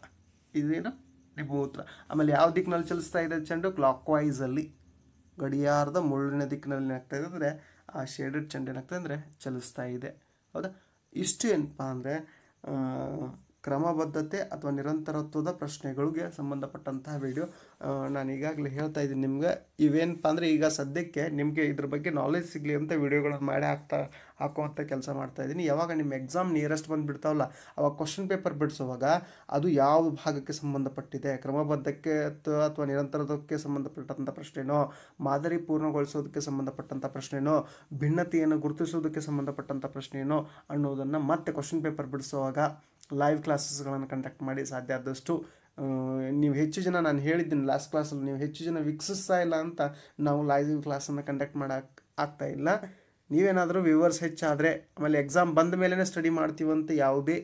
ಇದೇನು ನಿಮ್ಮ ಉತ್ತರ ಆಮೇಲೆ ಯಾವ ದಿಕ್ಕಿನಲ್ಲಿ ಚಲಿಸ್ತಾ ಇದೆ ಚೆಂಡು ಕ್ಲಾಕ್ ವೈಸಲ್ಲಿ ಗಡಿಯಾರದ ಮುಳ್ಳಿನ ದಿಕ್ಕಿನಲ್ಲಿ ಆಗ್ತಾ ಇದೆ ಆ ಶೇಡೆಡ್ ಚೆಂಡೇನಾಗ್ತದೆ ಅಂದರೆ ಚಲಿಸ್ತಾ ಇದೆ ಹೌದಾ ಇಷ್ಟು ಏನಪ್ಪ ಅಂದರೆ ಕ್ರಮಬದ್ಧತೆ ಅಥವಾ ನಿರಂತರತ್ವದ ಪ್ರಶ್ನೆಗಳಿಗೆ ಸಂಬಂಧಪಟ್ಟಂತಹ ವಿಡಿಯೋ ನಾನು ಈಗಾಗಲೇ ಹೇಳ್ತಾ ಇದ್ದೀನಿ ನಿಮ್ಗೆ ಇವೇನಪ್ಪ ಅಂದರೆ ಈಗ ಸದ್ಯಕ್ಕೆ ನಿಮಗೆ ಇದ್ರ ಬಗ್ಗೆ ನಾಲೆಜ್ ಸಿಗಲಿ ಅಂತ ವಿಡಿಯೋಗಳನ್ನು ಮಾಡಿ ಹಾಕ್ತಾ ಹಾಕುವಂಥ ಕೆಲಸ ಮಾಡ್ತಾ ಇದ್ದೀನಿ ಯಾವಾಗ ನಿಮ್ಮ ಎಕ್ಸಾಮ್ ನಿಯರೆಸ್ಟ್ ಬಂದು ಬಿಡ್ತಾವಲ್ಲ ಅವಾಗ ಕ್ವಶನ್ ಪೇಪರ್ ಬಿಡಿಸುವಾಗ ಅದು ಯಾವ ಭಾಗಕ್ಕೆ ಸಂಬಂಧಪಟ್ಟಿದೆ ಕ್ರಮಬದ್ಧಕ್ಕೆ ಅಥವಾ ನಿರಂತರತ್ವಕ್ಕೆ ಸಂಬಂಧಪಟ್ಟಂಥ ಪ್ರಶ್ನೆನೋ ಮಾದರಿ ಪೂರ್ಣಗೊಳಿಸೋದಕ್ಕೆ ಸಂಬಂಧಪಟ್ಟಂಥ ಪ್ರಶ್ನೆನೋ ಭಿನ್ನತೆಯನ್ನು ಗುರುತಿಸೋದಕ್ಕೆ ಸಂಬಂಧಪಟ್ಟಂಥ ಪ್ರಶ್ನೆನೋ ಅನ್ನೋದನ್ನು ಮತ್ತೆ ಕ್ವಶನ್ ಪೇಪರ್ ಬಿಡಿಸುವಾಗ ಲೈವ್ ಕ್ಲಾಸಸ್ಗಳನ್ನು ಕಂಡಕ್ಟ್ ಮಾಡಿ ಸಾಧ್ಯ ಆದಷ್ಟು ನೀವು ಹೆಚ್ಚು ಜನ ನಾನು ಹೇಳಿದ್ದೀನಿ ಲಾಸ್ಟ್ ಕ್ಲಾಸಲ್ಲಿ ನೀವು ಹೆಚ್ಚು ಜನ ವೀಕ್ಷಿಸ್ತಾ ಇಲ್ಲ ಅಂತ ನಾವು ಲೈವ್ ಕ್ಲಾಸನ್ನು ಕಂಡಕ್ಟ್ ಮಾಡೋಕ್ಕೆ ಆಗ್ತಾ ಇಲ್ಲ ನೀವೇನಾದರೂ ವ್ಯೂವರ್ಸ್ ಹೆಚ್ಚಾದರೆ ಆಮೇಲೆ ಎಕ್ಸಾಮ್ ಬಂದ ಮೇಲೇ ಸ್ಟಡಿ ಮಾಡ್ತೀವಂತ ಯಾವುದೇ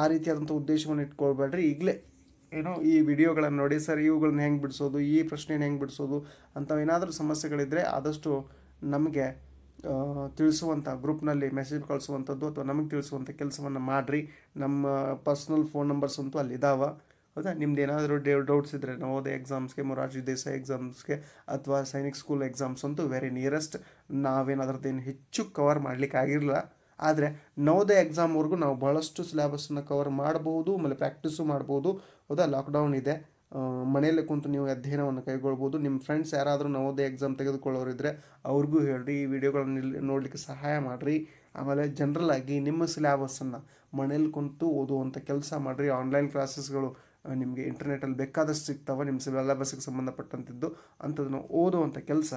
ಆ ರೀತಿಯಾದಂಥ ಉದ್ದೇಶವನ್ನು ಇಟ್ಕೊಳ್ಬೇಡ್ರಿ ಈಗಲೇ ಏನೋ ಈ ವಿಡಿಯೋಗಳನ್ನು ನೋಡಿ ಸರ್ ಇವುಗಳನ್ನ ಹೆಂಗೆ ಬಿಡಿಸೋದು ಈ ಪ್ರಶ್ನೆಯನ್ನು ಹೆಂಗೆ ಬಿಡಿಸೋದು ಅಂಥವೇನಾದರೂ ಏನಾದರೂ ಸಮಸ್ಯೆಗಳಿದ್ದರೆ ಆದಷ್ಟು ನಮಗೆ ತಿಳಿಸುವಂಥ ಗ್ರೂಪ್ನಲ್ಲಿ ಮೆಸೇಜ್ ಕಳಿಸುವಂಥದ್ದು ಅಥವಾ ನಮಗೆ ತಿಳಿಸುವಂಥ ಕೆಲಸವನ್ನು ಮಾಡಿರಿ ನಮ್ಮ ಪರ್ಸ್ನಲ್ ಫೋನ್ ನಂಬರ್ಸ್ ಅಂತೂ ಇದಾವೆ ಹೌದಾ ನಿಮ್ದು ಏನಾದರೂ ಡೇ ಡೌಟ್ಸ್ ಇದ್ದರೆ ನವೋದಯ ಎಕ್ಸಾಮ್ಸ್ಗೆ ಮೊರಾರ್ಜಿ ದೇಸಾಯಿ ಎಕ್ಸಾಮ್ಸ್ಗೆ ಅಥವಾ ಸೈನಿಕ್ ಸ್ಕೂಲ್ ಎಕ್ಸಾಮ್ಸ್ ಅಂತೂ ವೆರಿ ನಿಯರೆಸ್ಟ್ ನಾವೇನಾದ್ರದ್ದೇನು ಹೆಚ್ಚು ಕವರ್ ಮಾಡಲಿಕ್ಕಾಗಿರಲ್ಲ ಆದರೆ ನವೋದಯ ಎಕ್ಸಾಮ್ವರೆಗೂ ನಾವು ಭಾಳಷ್ಟು ಸಿಲೆಬಸ್ಸನ್ನು ಕವರ್ ಮಾಡ್ಬೋದು ಆಮೇಲೆ ಪ್ರಾಕ್ಟೀಸು ಮಾಡ್ಬೋದು ಹೌದಾ ಲಾಕ್ಡೌನ್ ಇದೆ ಮನೆಯಲ್ಲೇ ಕುಂತು ನೀವು ಅಧ್ಯಯನವನ್ನು ಕೈಗೊಳ್ಬೋದು ನಿಮ್ಮ ಫ್ರೆಂಡ್ಸ್ ಯಾರಾದರೂ ನವೋದಯ ಎಕ್ಸಾಮ್ ತೆಗೆದುಕೊಳ್ಳೋರಿದ್ದರೆ ಅವ್ರಿಗೂ ಹೇಳ್ರಿ ಈ ವಿಡಿಯೋಗಳನ್ನು ಇಲ್ಲಿ ನೋಡಲಿಕ್ಕೆ ಸಹಾಯ ಮಾಡಿರಿ ಆಮೇಲೆ ಜನರಲ್ ನಿಮ್ಮ ಸಿಲೆಬಸ್ಸನ್ನು ಮನೇಲಿ ಕುಂತು ಓದುವಂಥ ಕೆಲಸ ಮಾಡಿರಿ ಆನ್ಲೈನ್ ಕ್ಲಾಸಸ್ಗಳು ನಿಮಗೆ ಇಂಟರ್ನೆಟಲ್ಲಿ ಬೇಕಾದಷ್ಟು ಸಿಗ್ತಾವೆ ನಿಮ್ಮ ಸಿಲೆಬಸ್ಗೆ ಸಂಬಂಧಪಟ್ಟಂಥದ್ದು ಅಂಥದನ್ನು ಓದುವಂಥ ಕೆಲಸ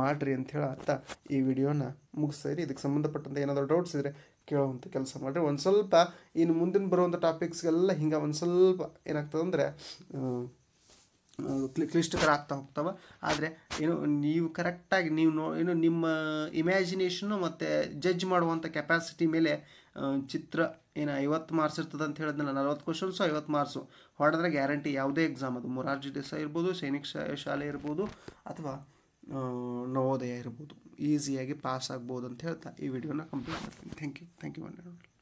ಮಾಡಿರಿ ಅಂತ ಹೇಳ್ತಾ ಈ ವಿಡಿಯೋನ ಮುಗಿಸ್ತಾ ಇದಕ್ಕೆ ಸಂಬಂಧಪಟ್ಟಂಥ ಏನಾದರೂ ಡೌಟ್ಸ್ ಇದ್ದರೆ ಕೇಳುವಂಥ ಕೆಲಸ ಮಾಡಿರಿ ಒಂದು ಸ್ವಲ್ಪ ಇನ್ನು ಮುಂದಿನ ಬರುವಂಥ ಟಾಪಿಕ್ಸ್ಗೆಲ್ಲ ಹಿಂಗೆ ಒಂದು ಸ್ವಲ್ಪ ಏನಾಗ್ತದೆ ಅಂದರೆ ಕ್ಲಿಷ್ಟಕರ ಆಗ್ತಾ ಹೋಗ್ತವೆ ಆದರೆ ಏನು ನೀವು ಕರೆಕ್ಟಾಗಿ ನೀವು ನೋ ಏನು ನಿಮ್ಮ ಇಮ್ಯಾಜಿನೇಷನ್ನು ಮತ್ತು ಜಡ್ಜ್ ಮಾಡುವಂಥ ಕೆಪಾಸಿಟಿ ಮೇಲೆ ಚಿತ್ರ ಏನು ಐವತ್ತು ಮಾರ್ಕ್ಸ್ ಇರ್ತದೆ ಅಂತ ಹೇಳಿದ್ನಲ್ಲ ನಲ್ವತ್ತು ಕ್ವಶನ್ಸು ಐವತ್ತು ಮಾರ್ಕ್ಸು ಹೊಡೆದ್ರೆ ಗ್ಯಾರಂಟಿ ಯಾವುದೇ ಎಕ್ಸಾಮ್ ಅದು ಮೊರಾರ್ಜಿ ದೇಸಾಯಿ ಇರ್ಬೋದು ಸೈನಿಕ ಶಾಲೆ ಇರ್ಬೋದು ಅಥವಾ ನವೋದಯ ಇರ್ಬೋದು ಈಸಿಯಾಗಿ ಪಾಸ್ ಆಗ್ಬೋದು ಅಂತ ಹೇಳ್ತಾ ಈ ವಿಡಿಯೋನ ಕಂಪ್ಲೀಟ್ ಮಾಡ್ತೀನಿ ಥ್ಯಾಂಕ್ ಯು ಥ್ಯಾಂಕ್ ಯು